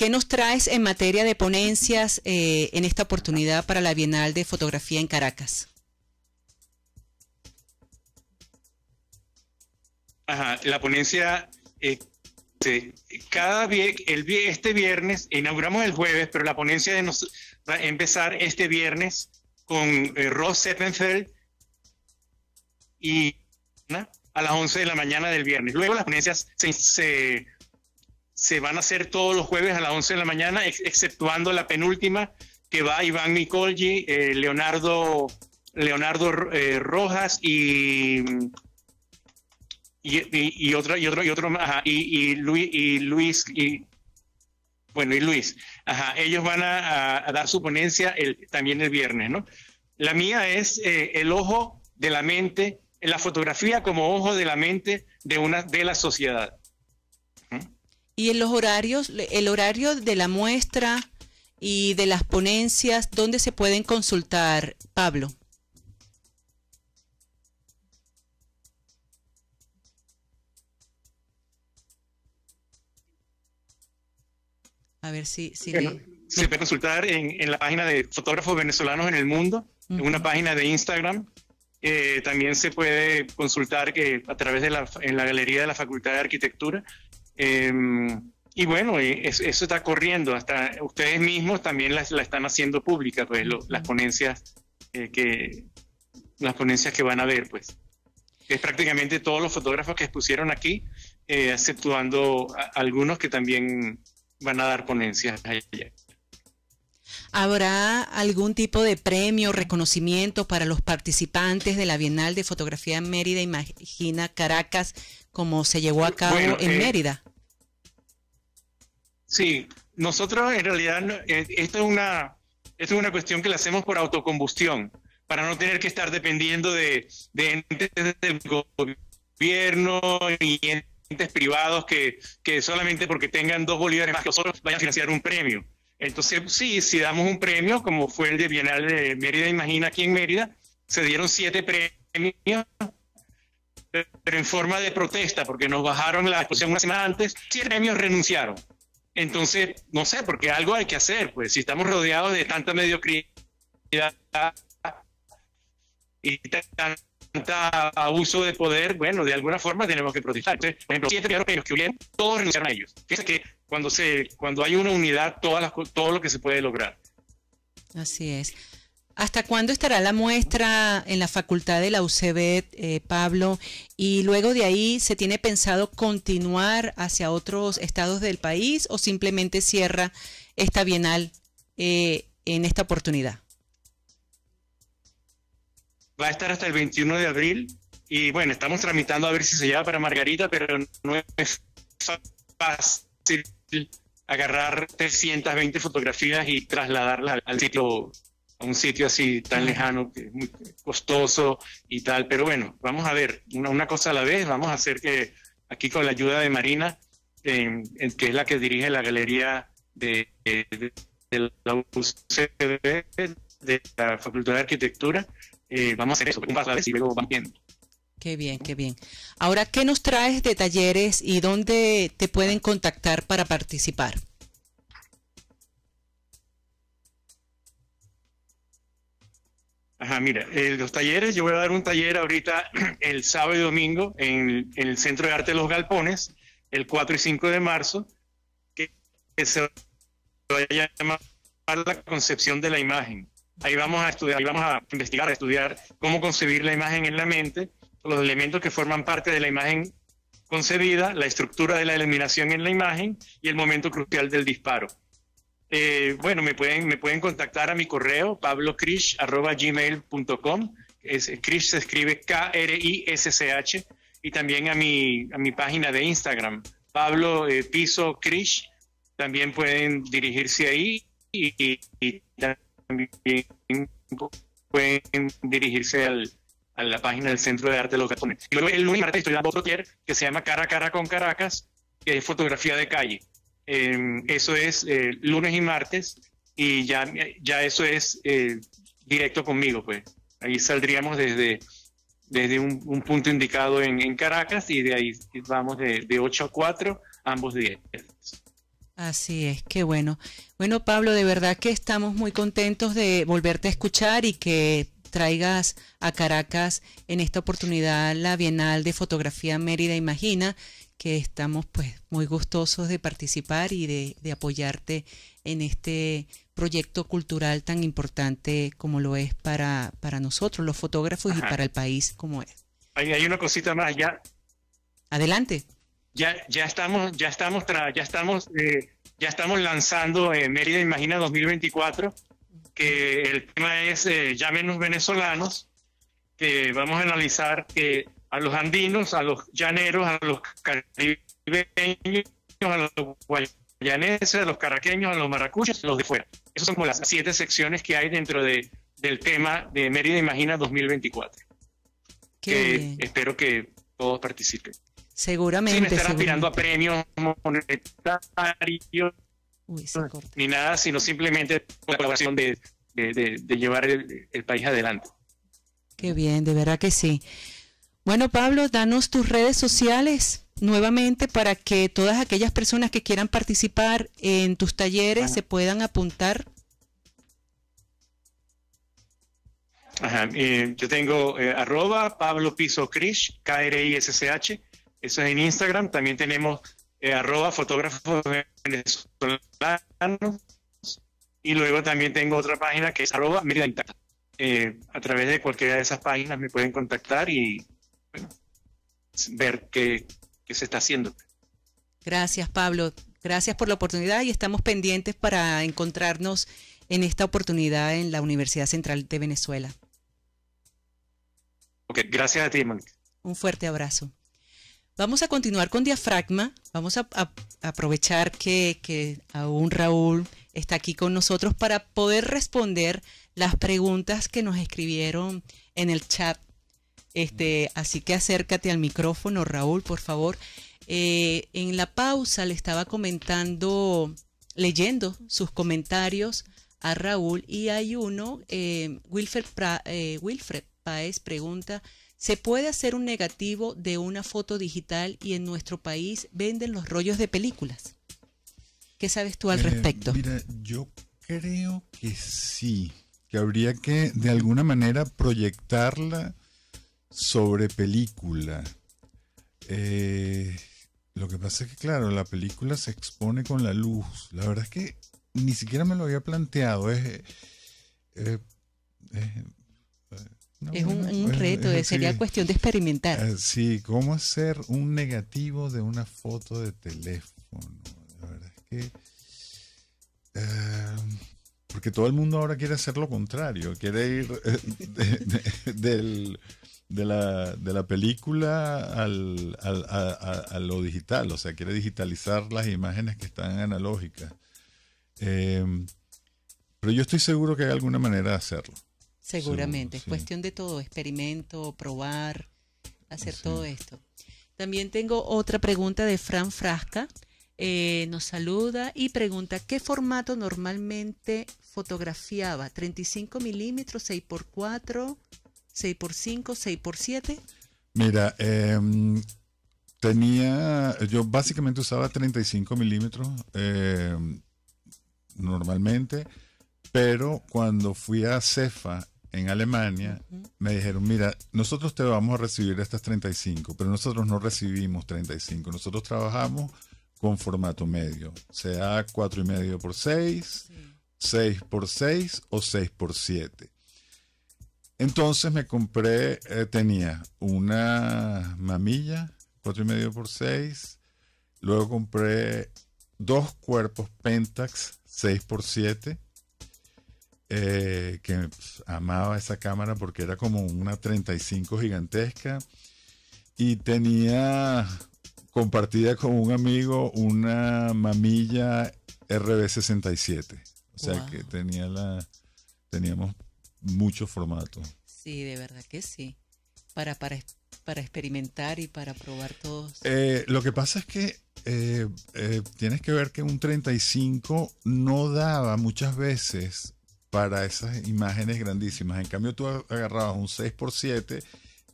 B: ¿Qué nos traes en materia de ponencias eh, en esta oportunidad para la Bienal de Fotografía en Caracas?
G: Ajá, la ponencia, eh, este viernes, inauguramos el jueves, pero la ponencia de nos, va a empezar este viernes con eh, Ross Seppenfeld y a las 11 de la mañana del viernes. Luego las ponencias se se van a hacer todos los jueves a las 11 de la mañana, exceptuando la penúltima, que va Iván Nicolgi, eh, Leonardo, Leonardo eh, Rojas y y, y, otro, y otro, y otro y, y, Luis, y Luis, bueno, y Luis, ajá, ellos van a, dar su ponencia el, también el viernes, ¿no? La mía es eh, el ojo de la mente, la fotografía como ojo de la mente de una de la sociedad.
B: Y en los horarios, el horario de la muestra y de las ponencias, ¿dónde se pueden consultar, Pablo? A ver si... Se
G: puede consultar en, la página de Fotógrafos Venezolanos en el Mundo, en una página de Instagram. Eh, también se puede consultar que eh, a través de la, en la galería de la Facultad de Arquitectura Em, y bueno, eh, eso, está corriendo, hasta ustedes mismos también la, están haciendo pública, pues las ponencias eh, que las ponencias que van a ver, pues. Es prácticamente todos los fotógrafos que expusieron aquí, eh, exceptuando algunos que también van a dar ponencias allá.
B: ¿Habrá algún tipo de premio, reconocimiento para los participantes de la Bienal de Fotografía en Mérida? Imagina Caracas como se llevó a cabo en Mérida.
G: Sí, nosotros en realidad, eh, esto es una, esto es una cuestión que la hacemos por autocombustión, para no tener que estar dependiendo de, entes del gobierno y entes privados que, que solamente porque tengan dos bolívares más que nosotros vayan a financiar un premio. Entonces, sí, si damos un premio, como fue el de Bienal de Mérida, imagina aquí en Mérida, se dieron siete premios, pero en forma de protesta, porque nos bajaron la exposición una semana antes, siete premios renunciaron. Entonces, no sé, porque algo hay que hacer, pues si estamos rodeados de tanta mediocridad y tanta abuso de poder, bueno, de alguna forma tenemos que protestar. Entonces, por ejemplo, siete que que huyen, todos renunciaron a ellos. Fíjense que cuando, se, cuando hay una unidad, todas las, todo lo que se puede lograr.
B: Así es. ¿Hasta cuándo estará la muestra en la facultad de la UCB, eh, Pablo? Y luego de ahí, ¿se tiene pensado continuar hacia otros estados del país o simplemente cierra esta bienal eh, en esta oportunidad?
G: Va a estar hasta el 21 de abril y bueno, estamos tramitando a ver si se lleva para Margarita, pero no es fácil agarrar 320 fotografías y trasladarlas al sitio un sitio así tan lejano, que es muy costoso y tal. Pero bueno, vamos a ver, una, cosa a la vez, vamos a hacer que aquí con la ayuda de Marina, que es la que dirige la galería de, la UCB, de la Facultad de Arquitectura, eh, vamos a hacer eso, vamos a la vez luego vamos viendo.
B: Qué bien, qué bien. Ahora, ¿qué nos traes de talleres y dónde te pueden contactar para participar?
G: Ajá, mira, eh, los talleres, yo voy a dar un taller ahorita el sábado y domingo en, el Centro de Arte de los Galpones, el 4 y 5 de marzo, que, se va a llamar la concepción de la imagen. Ahí vamos a estudiar, ahí vamos a investigar, a estudiar cómo concebir la imagen en la mente, los elementos que forman parte de la imagen concebida, la estructura de la eliminación en la imagen y el momento crucial del disparo. Eh, bueno, me pueden, contactar a mi correo pablocrish.gmail.com. Krish se escribe K-R-I-S-C-H. Y también a mi, a mi página de Instagram, Pablo eh, Piso Crish. También pueden dirigirse ahí y, también pueden dirigirse a la página del Centro de Arte Local. Y luego el único artista que se llama Cara a Cara con Caracas, que es fotografía de calle. Em, eso es eh, lunes y martes y ya, ya eso es eh, directo conmigo, pues. Ahí saldríamos desde, desde un, punto indicado en, Caracas y de ahí vamos de, de 8 a 4 ambos días.
B: Así es, qué bueno. Bueno, Pablo, de verdad que estamos muy contentos de volverte a escuchar y que traigas a Caracas en esta oportunidad la Bienal de Fotografía Mérida Imagina que estamos pues muy gustosos de participar y de, de apoyarte en este proyecto cultural tan importante como lo es para, para nosotros, los fotógrafos, y para el país como es.
G: Hay, hay una cosita más, ya. Adelante. Ya, ya estamos, ya estamos, ya estamos, eh, ya estamos lanzando eh, Mérida Imagina 2024, que el tema es Llámenos eh, venezolanos, que vamos a analizar que a los andinos, a los llaneros, a los caribeños, a los guayaneses, a los caraqueños, a los maracuchos, a los de fuera. Esas son como las siete secciones que hay dentro de, del tema de Mérida Imagina 2024. que espero que todos participen.
B: Seguramente. Sin estar aspirando a premios monetarios
G: ni nada, sino simplemente la colaboración de, llevar el, el país adelante.
B: Qué bien, de verdad que sí. Bueno, Pablo, danos tus redes sociales nuevamente para que todas aquellas personas que quieran participar en tus talleres se puedan apuntar.
G: Eh, yo tengo eh, arroba Pablo Piso K-R-I-S-C-H. Eso es en Instagram. También tenemos eh, arroba fotógrafos venezolanos. Y luego también tengo otra página que es arroba a través de cualquiera de esas páginas me pueden contactar y ver qué, se está haciendo.
B: Gracias, Pablo. Gracias por la oportunidad y estamos pendientes para encontrarnos en esta oportunidad en la Universidad Central de Venezuela.
G: Ok, gracias a ti,
B: Un fuerte abrazo. Vamos a continuar con diafragma. Vamos a, aprovechar que, que, aún Raúl está aquí con nosotros para poder responder las preguntas que nos escribieron en el chat este, así que acércate al micrófono, Raúl, por favor. Eh, en la pausa le estaba comentando, leyendo sus comentarios a Raúl y hay uno, eh, Wilfred, eh, Wilfred Paez pregunta, ¿se puede hacer un negativo de una foto digital y en nuestro país venden los rollos de películas? ¿Qué sabes tú al respecto? Mira, yo creo
F: que sí, que habría que de alguna manera proyectarla sobre película. Eh, lo que pasa es que, claro, la película se expone con la luz. La verdad es que ni siquiera me lo había planteado. Es, eh, eh, es un, pues, reto, sería cuestión
B: de experimentar. Ah,
F: sí, ¿cómo hacer un negativo de una foto de teléfono? La verdad es que... porque todo el mundo ahora quiere hacer lo contrario, quiere ir del de la, de la película al, al, a, lo digital, o sea, quiere digitalizar las imágenes que están analógicas. Em, pero yo estoy seguro que hay alguna manera de hacerlo. Seguramente, es cuestión
B: de todo, experimento, probar, hacer todo esto. También tengo otra pregunta de Fran Frasca. Eh, nos saluda y pregunta, ¿qué formato normalmente fotografiaba? ¿35 milímetros, 6x4, 6 por 5, 6 por 7.
F: Mira, eh, tenía, yo básicamente usaba 35 milímetros em, normalmente, pero cuando fui a Cefa en Alemania, me dijeron, mira, nosotros te vamos a recibir estas 35, pero nosotros no recibimos 35, nosotros trabajamos con formato medio, sea 4,5 por 6, 6 por 6 o 6 por 7. Entonces me compré, eh, tenía una mamilla, 4,5 por 6. Luego compré dos cuerpos Pentax 6 x 7. que pues, amaba esa cámara porque era como una 35 gigantesca. Y tenía compartida con un amigo una mamilla RB67. O sea que tenía la, teníamos muchos formatos.
B: Sí, de verdad que sí. Para, para, experimentar y para probar todos.
F: Eh, lo que pasa es que eh, eh, tienes que ver que un 35 no daba muchas veces para esas imágenes grandísimas. En cambio, tú agarrabas un 6x7,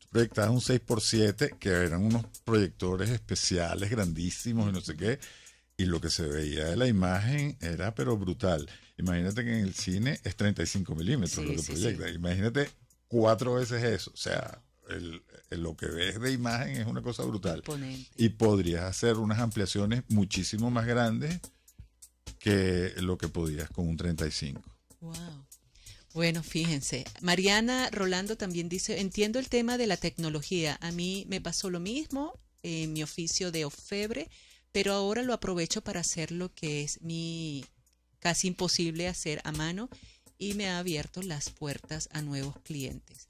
F: proyectabas un 6x7, que eran unos proyectores especiales grandísimos y no sé qué y lo que se veía de la imagen era pero brutal. Imagínate que en el cine es 35 milímetros lo que proyecta. Imagínate cuatro veces eso. O sea, lo que ves de imagen es una cosa brutal. Y podrías hacer unas ampliaciones muchísimo más grandes que lo que podías con un 35.
E: Wow.
B: Bueno, fíjense. Mariana Rolando también dice, entiendo el tema de la tecnología. A mí me pasó lo mismo en mi oficio de ofebre pero ahora lo aprovecho para hacer lo que es mi casi imposible hacer a mano y me ha abierto las puertas a nuevos clientes.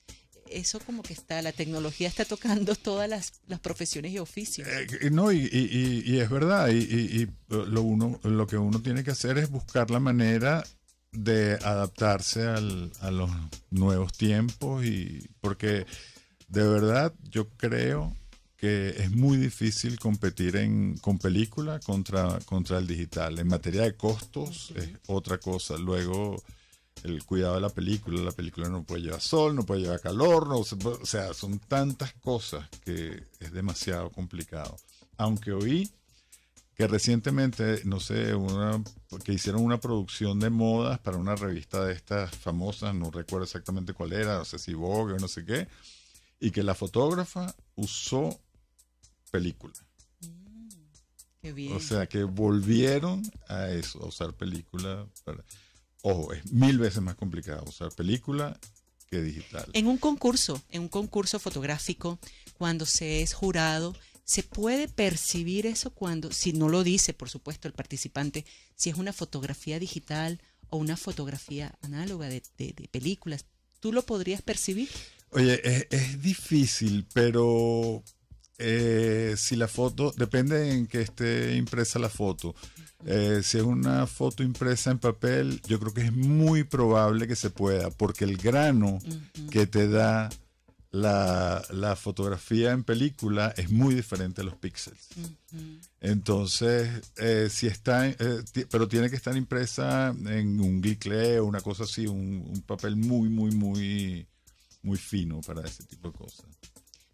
B: Eso como que está, la tecnología está tocando todas las, profesiones y oficios. Eh,
F: no, y, es verdad, y, lo, uno, lo que uno tiene que hacer es buscar la manera de adaptarse a los nuevos tiempos y porque de verdad yo creo que es muy difícil competir con película contra, contra el digital. En materia de costos es otra cosa. Luego, el cuidado de la película, la película no puede llevar sol, no puede llevar calor, o sea, son tantas cosas que es demasiado complicado. Aunque oí que recientemente, no sé, una, que hicieron una producción de modas para una revista de estas famosas, no recuerdo exactamente cuál era, no sé si Vogue o no sé qué, y que la fotógrafa usó película.
E: Mm, o sea
F: que volvieron a eso, a usar película. Ojo, es mil veces más complicado usar película que digital.
B: En un concurso, en un concurso fotográfico, cuando se es jurado, se puede percibir eso cuando, si no lo dice, por supuesto, el participante, si es una fotografía digital o una fotografía análoga de, películas, ¿tú lo podrías percibir?
F: Oye, es, difícil, pero eh, si la foto, depende en que esté impresa la foto. Eh, si es una foto impresa en papel, yo creo que es muy probable que se pueda, porque el grano que te da la, fotografía en película es muy diferente a los píxeles. Entonces, eh, si está, pero tiene que estar impresa en un glicle o una cosa así, un, un papel muy, muy, muy, muy fino para ese tipo de cosas.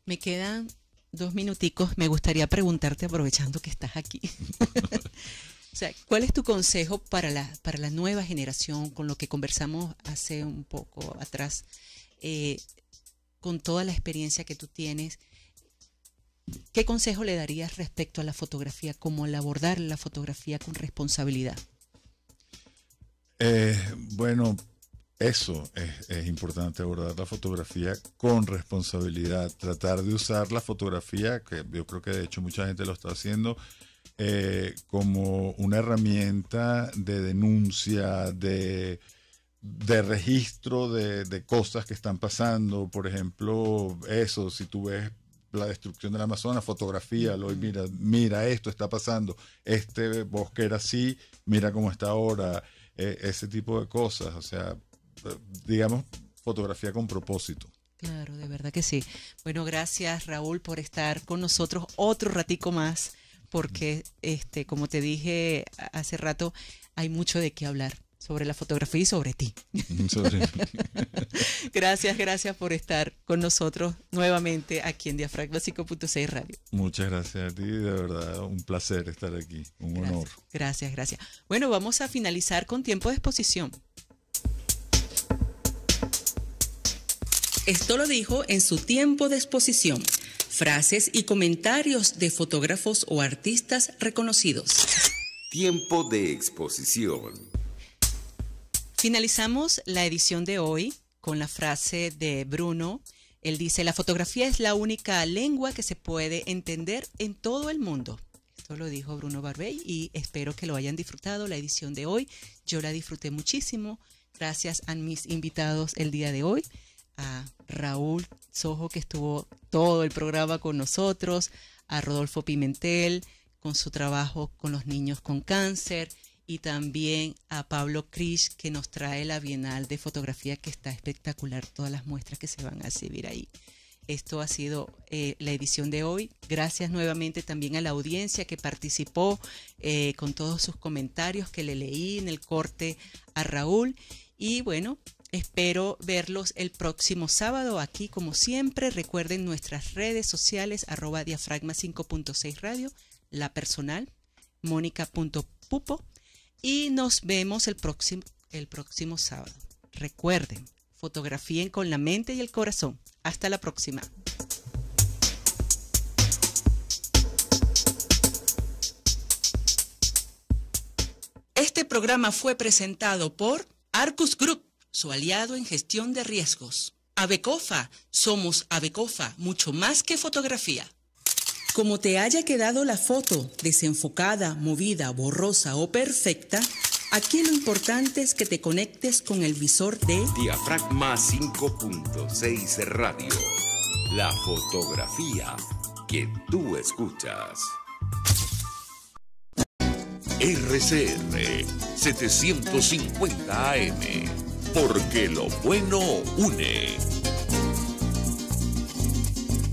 B: Me quedan dos minuticos, me gustaría preguntarte, aprovechando que estás aquí. ¿cuál es tu consejo para la, para la nueva generación, con lo que conversamos hace un poco atrás, eh, con toda la experiencia que tú tienes? ¿Qué consejo le darías respecto a la fotografía, cómo abordar la fotografía con responsabilidad?
F: Eh, bueno, eso es, importante abordar la fotografía con responsabilidad, tratar de usar la fotografía, que yo creo que de hecho mucha gente lo está haciendo, eh, como una herramienta de denuncia, de, registro de, cosas que están pasando. Por ejemplo, eso, si tú ves la destrucción del Amazonas, fotografía y mira, mira esto está pasando, este bosque era así, mira cómo está ahora, eh, ese tipo de cosas, o sea digamos, fotografía con propósito.
B: Claro, de verdad que sí. Bueno, gracias Raúl por estar con nosotros otro ratico más, porque este, como te dije hace rato, hay mucho de qué hablar sobre la fotografía y sobre ti. Mm, gracias, gracias por estar con nosotros nuevamente aquí en Diafragma 5.6 Radio.
F: Muchas gracias a ti, de verdad, un placer estar aquí, un honor.
B: Gracias, gracias. Bueno, vamos a finalizar con tiempo de exposición. Esto lo dijo en su tiempo de exposición. Frases y comentarios de fotógrafos o artistas reconocidos.
C: Tiempo de exposición.
B: Finalizamos la edición de hoy con la frase de Bruno. Él dice, la fotografía es la única lengua que se puede entender en todo el mundo. Esto lo dijo Bruno Barbey y espero que lo hayan disfrutado la edición de hoy. Yo la disfruté muchísimo. Gracias a mis invitados el día de hoy a Raúl Sojo, que estuvo todo el programa con nosotros, a Rodolfo Pimentel, con su trabajo con los niños con cáncer, y también a Pablo Krish, que nos trae la Bienal de Fotografía, que está espectacular, todas las muestras que se van a recibir ahí. Esto ha sido eh, la edición de hoy. Gracias nuevamente también a la audiencia que participó eh, con todos sus comentarios que le leí en el corte a Raúl. Y bueno, Espero verlos el próximo sábado aquí como siempre. Recuerden nuestras redes sociales arroba diafragma 5.6 radio, la personal, mónica.pupo y nos vemos el próximo, el próximo sábado. Recuerden, fotografíen con la mente y el corazón. Hasta la próxima. Este programa fue presentado por Arcus Group su aliado en gestión de riesgos. Abecofa, somos Abecofa, mucho más que fotografía. Como te haya quedado la foto desenfocada, movida, borrosa o perfecta, Aquí lo importante es que te conectes con el visor de
C: Diafragma 5.6 Radio. La fotografía
A: que tú escuchas. RCR 750 AM porque lo bueno une.